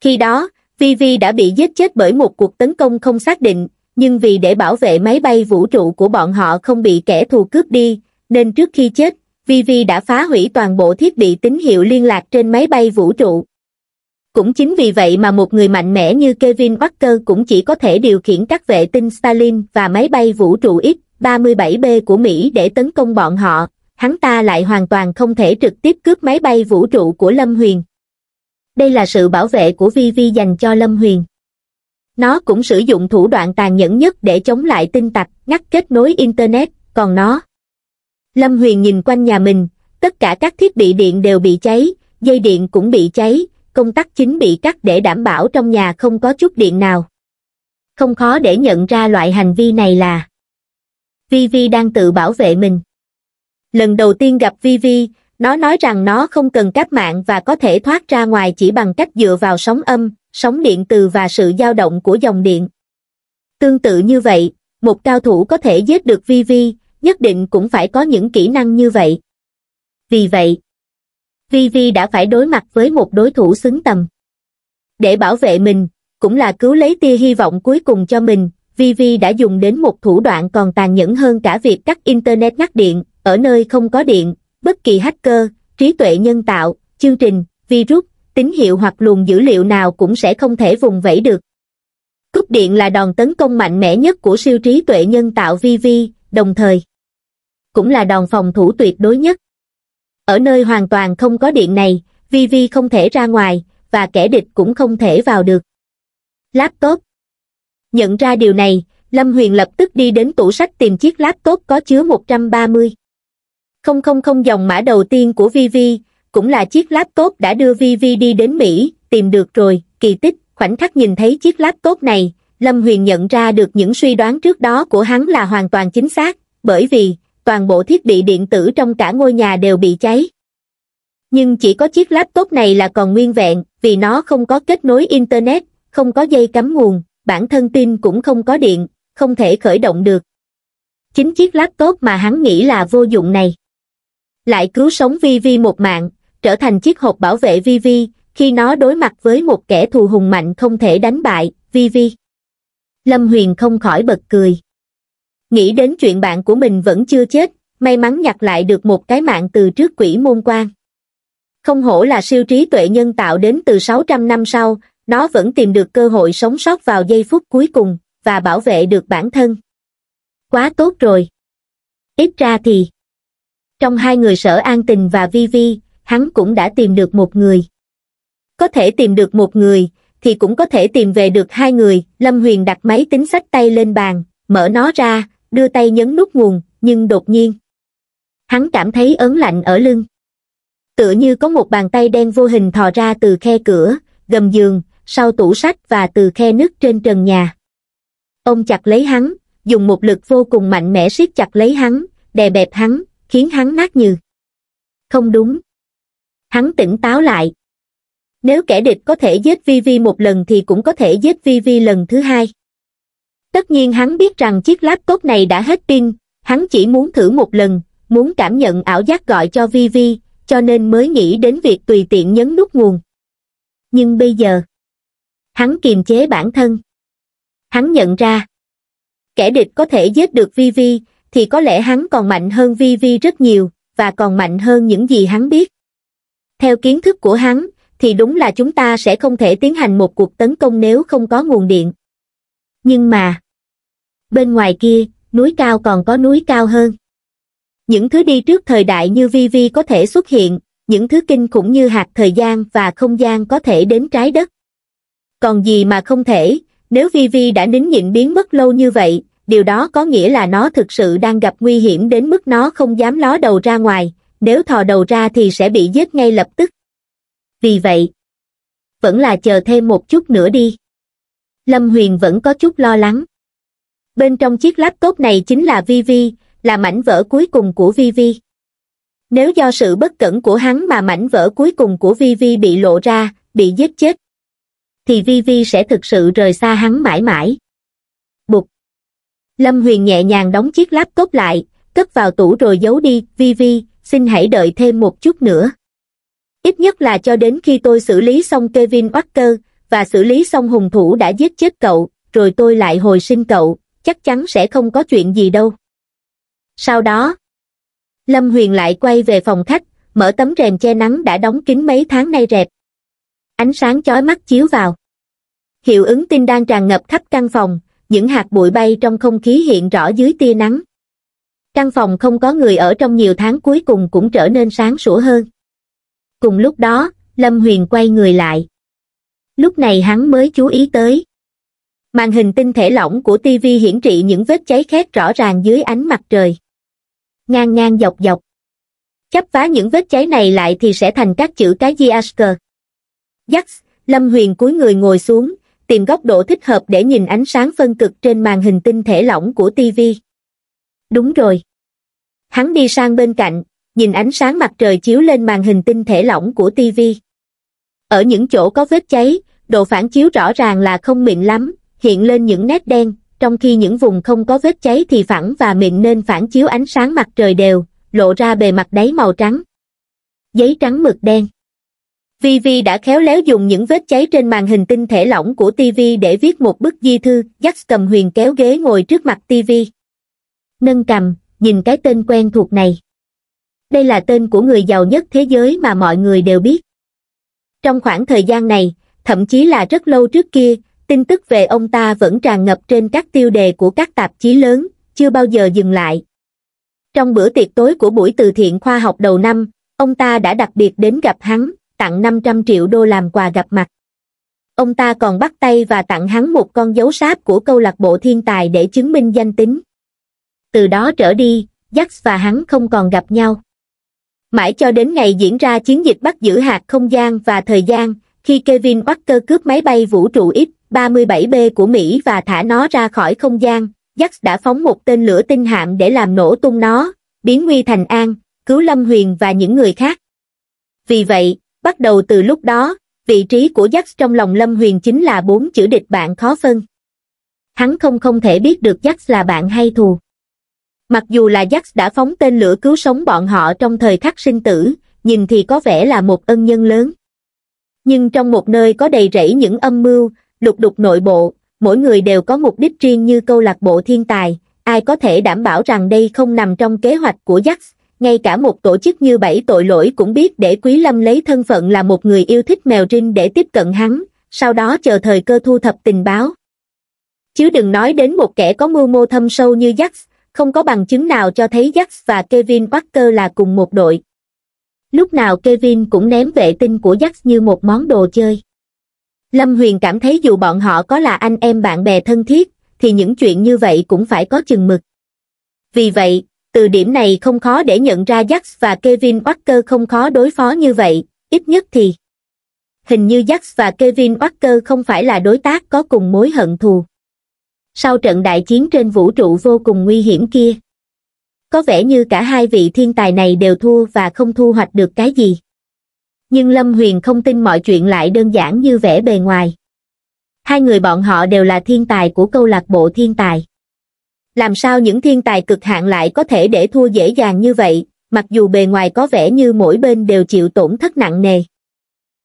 [SPEAKER 1] khi đó vivi đã bị giết chết bởi một cuộc tấn công không xác định nhưng vì để bảo vệ máy bay vũ trụ của bọn họ không bị kẻ thù cướp đi nên trước khi chết vivi đã phá hủy toàn bộ thiết bị tín hiệu liên lạc trên máy bay vũ trụ cũng chính vì vậy mà một người mạnh mẽ như Kevin Parker cũng chỉ có thể điều khiển các vệ tinh Stalin và máy bay vũ trụ ít. F-37B của Mỹ để tấn công bọn họ, hắn ta lại hoàn toàn không thể trực tiếp cướp máy bay vũ trụ của Lâm Huyền. Đây là sự bảo vệ của Vi Vi dành cho Lâm Huyền. Nó cũng sử dụng thủ đoạn tàn nhẫn nhất để chống lại tin tặc, ngắt kết nối Internet, còn nó. Lâm Huyền nhìn quanh nhà mình, tất cả các thiết bị điện đều bị cháy, dây điện cũng bị cháy, công tắc chính bị cắt để đảm bảo trong nhà không có chút điện nào. Không khó để nhận ra loại hành vi này là Vivi đang tự bảo vệ mình. Lần đầu tiên gặp Vivi, nó nói rằng nó không cần cách mạng và có thể thoát ra ngoài chỉ bằng cách dựa vào sóng âm, sóng điện từ và sự dao động của dòng điện. Tương tự như vậy, một cao thủ có thể giết được Vivi, nhất định cũng phải có những kỹ năng như vậy. Vì vậy, Vivi đã phải đối mặt với một đối thủ xứng tầm. Để bảo vệ mình, cũng là cứu lấy tia hy vọng cuối cùng cho mình, Vivi đã dùng đến một thủ đoạn còn tàn nhẫn hơn cả việc cắt Internet ngắt điện, ở nơi không có điện, bất kỳ hacker, trí tuệ nhân tạo, chương trình, virus, tín hiệu hoặc luồng dữ liệu nào cũng sẽ không thể vùng vẫy được. Cúp điện là đòn tấn công mạnh mẽ nhất của siêu trí tuệ nhân tạo Vivi, đồng thời cũng là đòn phòng thủ tuyệt đối nhất. Ở nơi hoàn toàn không có điện này, Vivi không thể ra ngoài, và kẻ địch cũng không thể vào được. Laptop, nhận ra điều này lâm huyền lập tức đi đến tủ sách tìm chiếc laptop có chứa một trăm ba mươi không không không dòng mã đầu tiên của vv cũng là chiếc laptop đã đưa vv đi đến mỹ tìm được rồi kỳ tích khoảnh khắc nhìn thấy chiếc laptop này lâm huyền nhận ra được những suy đoán trước đó của hắn là hoàn toàn chính xác bởi vì toàn bộ thiết bị điện tử trong cả ngôi nhà đều bị cháy nhưng chỉ có chiếc laptop này là còn nguyên vẹn vì nó không có kết nối internet không có dây cắm nguồn bản thân tin cũng không có điện, không thể khởi động được. Chính chiếc laptop mà hắn nghĩ là vô dụng này. Lại cứu sống Vi Vi một mạng, trở thành chiếc hộp bảo vệ Vi Vi, khi nó đối mặt với một kẻ thù hùng mạnh không thể đánh bại, Vi Vi. Lâm Huyền không khỏi bật cười. Nghĩ đến chuyện bạn của mình vẫn chưa chết, may mắn nhặt lại được một cái mạng từ trước quỷ môn quan. Không hổ là siêu trí tuệ nhân tạo đến từ 600 năm sau, nó vẫn tìm được cơ hội sống sót vào giây phút cuối cùng và bảo vệ được bản thân. Quá tốt rồi. Ít ra thì, trong hai người sở an tình và vi vi, hắn cũng đã tìm được một người. Có thể tìm được một người, thì cũng có thể tìm về được hai người. Lâm Huyền đặt máy tính sách tay lên bàn, mở nó ra, đưa tay nhấn nút nguồn, nhưng đột nhiên. Hắn cảm thấy ớn lạnh ở lưng. Tựa như có một bàn tay đen vô hình thò ra từ khe cửa, gầm giường, sau tủ sách và từ khe nứt trên trần nhà. Ông chặt lấy hắn, dùng một lực vô cùng mạnh mẽ siết chặt lấy hắn, đè bẹp hắn, khiến hắn nát như. Không đúng. Hắn tỉnh táo lại. Nếu kẻ địch có thể giết Vi Vi một lần thì cũng có thể giết Vi Vi lần thứ hai. Tất nhiên hắn biết rằng chiếc laptop này đã hết pin, hắn chỉ muốn thử một lần, muốn cảm nhận ảo giác gọi cho Vi Vi, cho nên mới nghĩ đến việc tùy tiện nhấn nút nguồn. Nhưng bây giờ, hắn kiềm chế bản thân hắn nhận ra kẻ địch có thể giết được vi vi thì có lẽ hắn còn mạnh hơn vi vi rất nhiều và còn mạnh hơn những gì hắn biết theo kiến thức của hắn thì đúng là chúng ta sẽ không thể tiến hành một cuộc tấn công nếu không có nguồn điện nhưng mà bên ngoài kia núi cao còn có núi cao hơn những thứ đi trước thời đại như vi vi có thể xuất hiện những thứ kinh khủng như hạt thời gian và không gian có thể đến trái đất còn gì mà không thể, nếu Vi Vi đã nín nhịn biến mất lâu như vậy, điều đó có nghĩa là nó thực sự đang gặp nguy hiểm đến mức nó không dám ló đầu ra ngoài, nếu thò đầu ra thì sẽ bị giết ngay lập tức. Vì vậy, vẫn là chờ thêm một chút nữa đi. Lâm Huyền vẫn có chút lo lắng. Bên trong chiếc laptop này chính là Vi Vi, là mảnh vỡ cuối cùng của Vi Vi. Nếu do sự bất cẩn của hắn mà mảnh vỡ cuối cùng của Vi Vi bị lộ ra, bị giết chết, thì vi vi sẽ thực sự rời xa hắn mãi mãi bụt lâm huyền nhẹ nhàng đóng chiếc laptop lại cất vào tủ rồi giấu đi vi vi xin hãy đợi thêm một chút nữa ít nhất là cho đến khi tôi xử lý xong kevin Parker và xử lý xong hùng thủ đã giết chết cậu rồi tôi lại hồi sinh cậu chắc chắn sẽ không có chuyện gì đâu sau đó lâm huyền lại quay về phòng khách mở tấm rèm che nắng đã đóng kín mấy tháng nay rẹp ánh sáng chói mắt chiếu vào hiệu ứng tinh đang tràn ngập khắp căn phòng những hạt bụi bay trong không khí hiện rõ dưới tia nắng căn phòng không có người ở trong nhiều tháng cuối cùng cũng trở nên sáng sủa hơn cùng lúc đó lâm huyền quay người lại lúc này hắn mới chú ý tới màn hình tinh thể lỏng của tv hiển trị những vết cháy khét rõ ràng dưới ánh mặt trời ngang ngang dọc dọc chắp phá những vết cháy này lại thì sẽ thành các chữ cái giasker Dắt, Lâm Huyền cuối người ngồi xuống, tìm góc độ thích hợp để nhìn ánh sáng phân cực trên màn hình tinh thể lỏng của TV. Đúng rồi. Hắn đi sang bên cạnh, nhìn ánh sáng mặt trời chiếu lên màn hình tinh thể lỏng của TV. Ở những chỗ có vết cháy, độ phản chiếu rõ ràng là không mịn lắm, hiện lên những nét đen, trong khi những vùng không có vết cháy thì phẳng và mịn nên phản chiếu ánh sáng mặt trời đều, lộ ra bề mặt đáy màu trắng. Giấy trắng mực đen. Vivi đã khéo léo dùng những vết cháy trên màn hình tinh thể lỏng của TV để viết một bức di thư, dắt cầm huyền kéo ghế ngồi trước mặt TV. Nâng cầm, nhìn cái tên quen thuộc này. Đây là tên của người giàu nhất thế giới mà mọi người đều biết. Trong khoảng thời gian này, thậm chí là rất lâu trước kia, tin tức về ông ta vẫn tràn ngập trên các tiêu đề của các tạp chí lớn, chưa bao giờ dừng lại. Trong bữa tiệc tối của buổi từ thiện khoa học đầu năm, ông ta đã đặc biệt đến gặp hắn, tặng 500 triệu đô làm quà gặp mặt. Ông ta còn bắt tay và tặng hắn một con dấu sáp của câu lạc bộ thiên tài để chứng minh danh tính. Từ đó trở đi, Jax và hắn không còn gặp nhau. Mãi cho đến ngày diễn ra chiến dịch bắt giữ hạt không gian và thời gian, khi Kevin Walker cướp máy bay vũ trụ X-37B của Mỹ và thả nó ra khỏi không gian, Jax đã phóng một tên lửa tinh hạm để làm nổ tung nó, biến nguy thành an, cứu Lâm Huyền và những người khác. Vì vậy, bắt đầu từ lúc đó, vị trí của Jack trong lòng Lâm Huyền chính là bốn chữ địch bạn khó phân. Hắn không không thể biết được Jack là bạn hay thù. Mặc dù là Jack đã phóng tên lửa cứu sống bọn họ trong thời khắc sinh tử, nhìn thì có vẻ là một ân nhân lớn. Nhưng trong một nơi có đầy rẫy những âm mưu, lục đục nội bộ, mỗi người đều có mục đích riêng như câu lạc bộ thiên tài, ai có thể đảm bảo rằng đây không nằm trong kế hoạch của Jack ngay cả một tổ chức như bảy tội lỗi cũng biết để Quý Lâm lấy thân phận là một người yêu thích mèo rinh để tiếp cận hắn, sau đó chờ thời cơ thu thập tình báo. Chứ đừng nói đến một kẻ có mưu mô thâm sâu như Jax, không có bằng chứng nào cho thấy Jax và Kevin parker là cùng một đội. Lúc nào Kevin cũng ném vệ tinh của Jax như một món đồ chơi. Lâm Huyền cảm thấy dù bọn họ có là anh em bạn bè thân thiết, thì những chuyện như vậy cũng phải có chừng mực. Vì vậy, từ điểm này không khó để nhận ra Jax và Kevin Walker không khó đối phó như vậy, ít nhất thì hình như Jax và Kevin Walker không phải là đối tác có cùng mối hận thù. Sau trận đại chiến trên vũ trụ vô cùng nguy hiểm kia, có vẻ như cả hai vị thiên tài này đều thua và không thu hoạch được cái gì. Nhưng Lâm Huyền không tin mọi chuyện lại đơn giản như vẻ bề ngoài. Hai người bọn họ đều là thiên tài của câu lạc bộ thiên tài. Làm sao những thiên tài cực hạn lại có thể để thua dễ dàng như vậy, mặc dù bề ngoài có vẻ như mỗi bên đều chịu tổn thất nặng nề.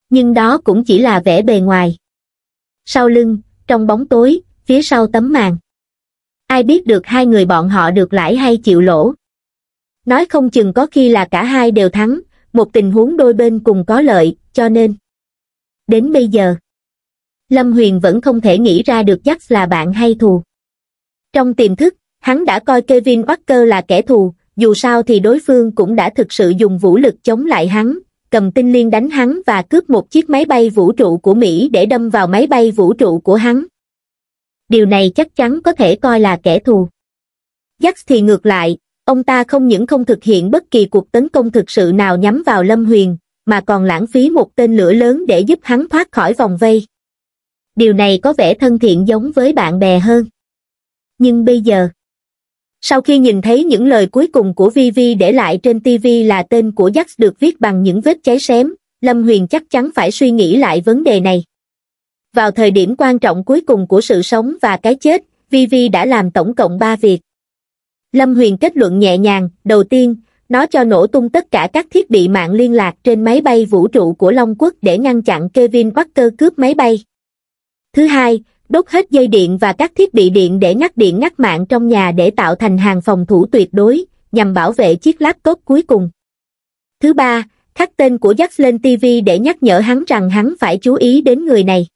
[SPEAKER 1] Nhưng đó cũng chỉ là vẻ bề ngoài. Sau lưng, trong bóng tối, phía sau tấm màn. Ai biết được hai người bọn họ được lãi hay chịu lỗ. Nói không chừng có khi là cả hai đều thắng, một tình huống đôi bên cùng có lợi, cho nên. Đến bây giờ, Lâm Huyền vẫn không thể nghĩ ra được chắc là bạn hay thù. Trong tiềm thức, hắn đã coi Kevin Parker là kẻ thù, dù sao thì đối phương cũng đã thực sự dùng vũ lực chống lại hắn, cầm tinh liên đánh hắn và cướp một chiếc máy bay vũ trụ của Mỹ để đâm vào máy bay vũ trụ của hắn. Điều này chắc chắn có thể coi là kẻ thù. Jax thì ngược lại, ông ta không những không thực hiện bất kỳ cuộc tấn công thực sự nào nhắm vào Lâm Huyền, mà còn lãng phí một tên lửa lớn để giúp hắn thoát khỏi vòng vây. Điều này có vẻ thân thiện giống với bạn bè hơn nhưng bây giờ... Sau khi nhìn thấy những lời cuối cùng của Vi Vi để lại trên TV là tên của Jax được viết bằng những vết cháy xém, Lâm Huyền chắc chắn phải suy nghĩ lại vấn đề này. Vào thời điểm quan trọng cuối cùng của sự sống và cái chết, Vi Vi đã làm tổng cộng 3 việc. Lâm Huyền kết luận nhẹ nhàng, đầu tiên, nó cho nổ tung tất cả các thiết bị mạng liên lạc trên máy bay vũ trụ của Long Quốc để ngăn chặn Kevin Parker cướp máy bay. Thứ hai, đốt hết dây điện và các thiết bị điện để ngắt điện ngắt mạng trong nhà để tạo thành hàng phòng thủ tuyệt đối, nhằm bảo vệ chiếc laptop cuối cùng. Thứ ba, khắc tên của Jack lên TV để nhắc nhở hắn rằng hắn phải chú ý đến người này.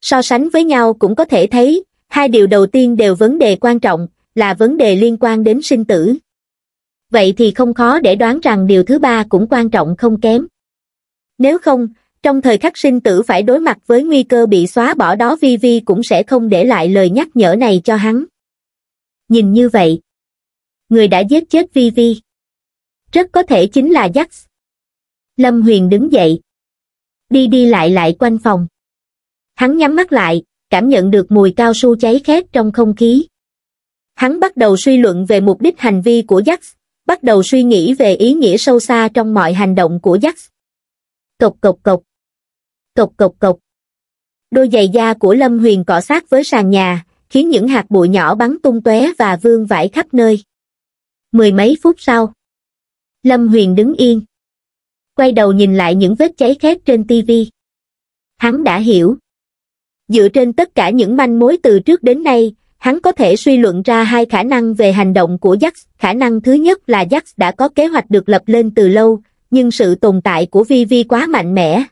[SPEAKER 1] So sánh với nhau cũng có thể thấy, hai điều đầu tiên đều vấn đề quan trọng, là vấn đề liên quan đến sinh tử. Vậy thì không khó để đoán rằng điều thứ ba cũng quan trọng không kém. Nếu không, trong thời khắc sinh tử phải đối mặt với nguy cơ bị xóa bỏ đó vi vi cũng sẽ không để lại lời nhắc nhở này cho hắn nhìn như vậy người đã giết chết vi vi rất có thể chính là jax lâm huyền đứng dậy đi đi lại lại quanh phòng hắn nhắm mắt lại cảm nhận được mùi cao su cháy khét trong không khí hắn bắt đầu suy luận về mục đích hành vi của jax bắt đầu suy nghĩ về ý nghĩa sâu xa trong mọi hành động của Jax. Cộc cộc cộc cộc cộc cộc. Đôi giày da của Lâm Huyền cọ sát với sàn nhà, khiến những hạt bụi nhỏ bắn tung tóe và vương vãi khắp nơi. Mười mấy phút sau, Lâm Huyền đứng yên. Quay đầu nhìn lại những vết cháy khét trên tivi. Hắn đã hiểu. Dựa trên tất cả những manh mối từ trước đến nay, hắn có thể suy luận ra hai khả năng về hành động của Jax. Khả năng thứ nhất là Jax đã có kế hoạch được lập lên từ lâu, nhưng sự tồn tại của Vivi quá mạnh mẽ,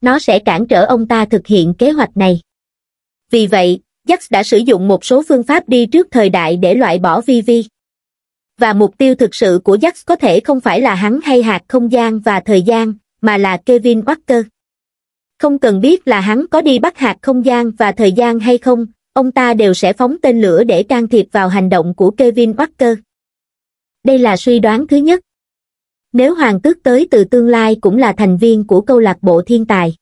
[SPEAKER 1] nó sẽ cản trở ông ta thực hiện kế hoạch này. Vì vậy, Jax đã sử dụng một số phương pháp đi trước thời đại để loại bỏ vivi. Và mục tiêu thực sự của Jax có thể không phải là hắn hay hạt không gian và thời gian, mà là Kevin Walker. Không cần biết là hắn có đi bắt hạt không gian và thời gian hay không, ông ta đều sẽ phóng tên lửa để can thiệp vào hành động của Kevin Walker. Đây là suy đoán thứ nhất. Nếu hoàng tước tới từ tương lai cũng là thành viên của câu lạc bộ thiên tài.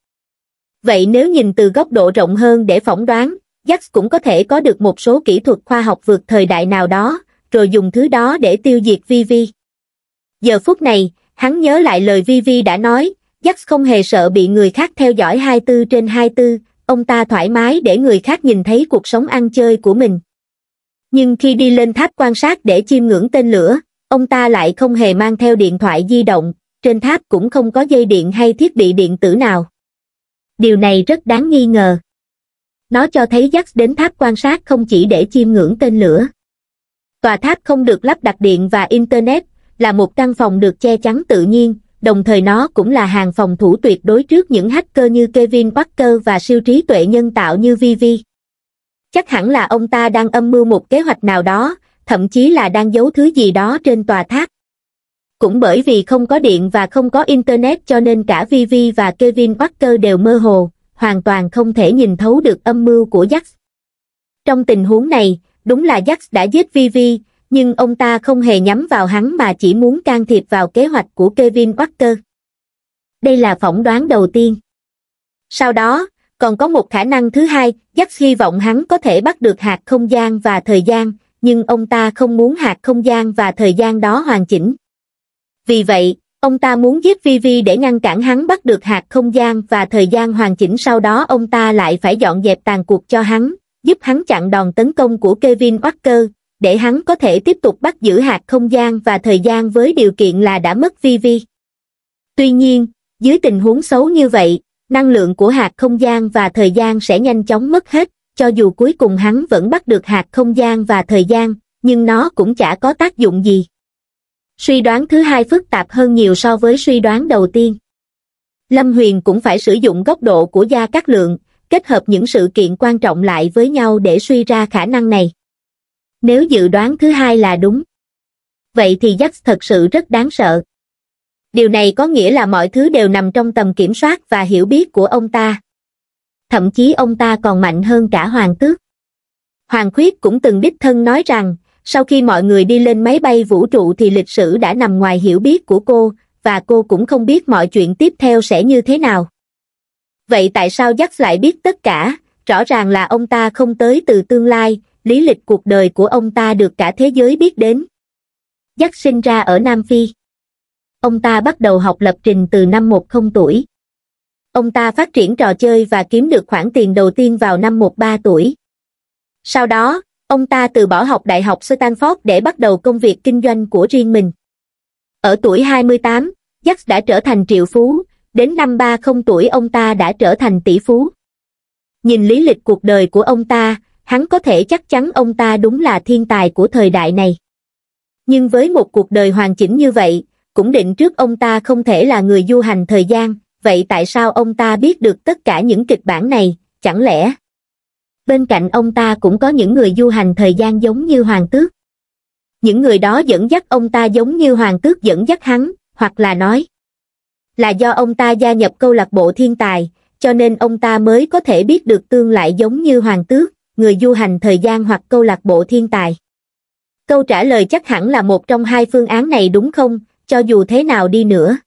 [SPEAKER 1] Vậy nếu nhìn từ góc độ rộng hơn để phỏng đoán, Jax cũng có thể có được một số kỹ thuật khoa học vượt thời đại nào đó, rồi dùng thứ đó để tiêu diệt Vivi. Giờ phút này, hắn nhớ lại lời Vivi đã nói, Jax không hề sợ bị người khác theo dõi 24 trên 24, ông ta thoải mái để người khác nhìn thấy cuộc sống ăn chơi của mình. Nhưng khi đi lên tháp quan sát để chiêm ngưỡng tên lửa, ông ta lại không hề mang theo điện thoại di động, trên tháp cũng không có dây điện hay thiết bị điện tử nào. Điều này rất đáng nghi ngờ. Nó cho thấy Jack đến tháp quan sát không chỉ để chiêm ngưỡng tên lửa. Tòa tháp không được lắp đặt điện và Internet, là một căn phòng được che chắn tự nhiên, đồng thời nó cũng là hàng phòng thủ tuyệt đối trước những hacker như Kevin Parker và siêu trí tuệ nhân tạo như Vivi. Chắc hẳn là ông ta đang âm mưu một kế hoạch nào đó, thậm chí là đang giấu thứ gì đó trên tòa tháp. Cũng bởi vì không có điện và không có Internet cho nên cả Vivi và Kevin Parker đều mơ hồ, hoàn toàn không thể nhìn thấu được âm mưu của Jax. Trong tình huống này, đúng là Jax đã giết Vivi, nhưng ông ta không hề nhắm vào hắn mà chỉ muốn can thiệp vào kế hoạch của Kevin Parker. Đây là phỏng đoán đầu tiên. Sau đó, còn có một khả năng thứ hai, Jax hy vọng hắn có thể bắt được hạt không gian và thời gian, nhưng ông ta không muốn hạt không gian và thời gian đó hoàn chỉnh. Vì vậy, ông ta muốn giết Vivi để ngăn cản hắn bắt được hạt không gian và thời gian hoàn chỉnh sau đó ông ta lại phải dọn dẹp tàn cuộc cho hắn, giúp hắn chặn đòn tấn công của Kevin Walker, để hắn có thể tiếp tục bắt giữ hạt không gian và thời gian với điều kiện là đã mất Vivi. Tuy nhiên, dưới tình huống xấu như vậy, năng lượng của hạt không gian và thời gian sẽ nhanh chóng mất hết, cho dù cuối cùng hắn vẫn bắt được hạt không gian và thời gian, nhưng nó cũng chả có tác dụng gì. Suy đoán thứ hai phức tạp hơn nhiều so với suy đoán đầu tiên. Lâm Huyền cũng phải sử dụng góc độ của Gia các Lượng, kết hợp những sự kiện quan trọng lại với nhau để suy ra khả năng này. Nếu dự đoán thứ hai là đúng, vậy thì Jax thật sự rất đáng sợ. Điều này có nghĩa là mọi thứ đều nằm trong tầm kiểm soát và hiểu biết của ông ta, thậm chí ông ta còn mạnh hơn cả hoàng tước. Hoàng khuyết cũng từng đích thân nói rằng, sau khi mọi người đi lên máy bay vũ trụ thì lịch sử đã nằm ngoài hiểu biết của cô, và cô cũng không biết mọi chuyện tiếp theo sẽ như thế nào. Vậy tại sao Jack lại biết tất cả, rõ ràng là ông ta không tới từ tương lai, lý lịch cuộc đời của ông ta được cả thế giới biết đến. Jack sinh ra ở Nam Phi. Ông ta bắt đầu học lập trình từ năm 10 tuổi ông ta phát triển trò chơi và kiếm được khoản tiền đầu tiên vào năm 13 tuổi. Sau đó, ông ta từ bỏ học đại học Stanford để bắt đầu công việc kinh doanh của riêng mình. Ở tuổi 28, Jack đã trở thành triệu phú, đến năm 30 tuổi ông ta đã trở thành tỷ phú. Nhìn lý lịch cuộc đời của ông ta, hắn có thể chắc chắn ông ta đúng là thiên tài của thời đại này. Nhưng với một cuộc đời hoàn chỉnh như vậy, cũng định trước ông ta không thể là người du hành thời gian, vậy tại sao ông ta biết được tất cả những kịch bản này, chẳng lẽ? Bên cạnh ông ta cũng có những người du hành thời gian giống như hoàng tước. Những người đó dẫn dắt ông ta giống như hoàng tước dẫn dắt hắn, hoặc là nói là do ông ta gia nhập câu lạc bộ thiên tài, cho nên ông ta mới có thể biết được tương lại giống như hoàng tước, người du hành thời gian hoặc câu lạc bộ thiên tài. Câu trả lời chắc hẳn là một trong hai phương án này đúng không, cho dù thế nào đi nữa.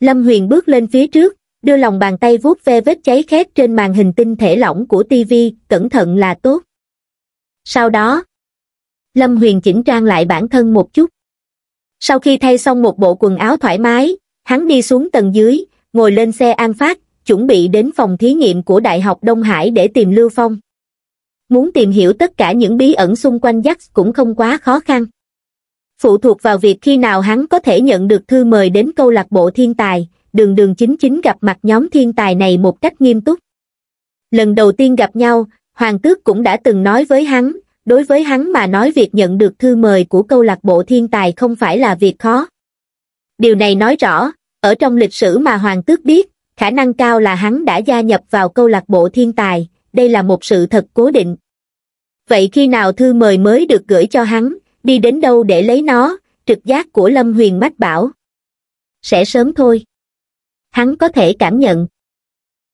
[SPEAKER 1] Lâm Huyền bước lên phía trước, đưa lòng bàn tay vuốt ve vết cháy khét trên màn hình tinh thể lỏng của tivi cẩn thận là tốt. Sau đó, Lâm Huyền chỉnh trang lại bản thân một chút. Sau khi thay xong một bộ quần áo thoải mái, hắn đi xuống tầng dưới, ngồi lên xe an phát, chuẩn bị đến phòng thí nghiệm của Đại học Đông Hải để tìm Lưu Phong. Muốn tìm hiểu tất cả những bí ẩn xung quanh Jack cũng không quá khó khăn phụ thuộc vào việc khi nào hắn có thể nhận được thư mời đến câu lạc bộ thiên tài đường đường chính chính gặp mặt nhóm thiên tài này một cách nghiêm túc lần đầu tiên gặp nhau hoàng tước cũng đã từng nói với hắn đối với hắn mà nói việc nhận được thư mời của câu lạc bộ thiên tài không phải là việc khó điều này nói rõ ở trong lịch sử mà hoàng tước biết khả năng cao là hắn đã gia nhập vào câu lạc bộ thiên tài đây là một sự thật cố định vậy khi nào thư mời mới được gửi cho hắn đi đến đâu để lấy nó trực giác của lâm huyền mách bảo sẽ sớm thôi hắn có thể cảm nhận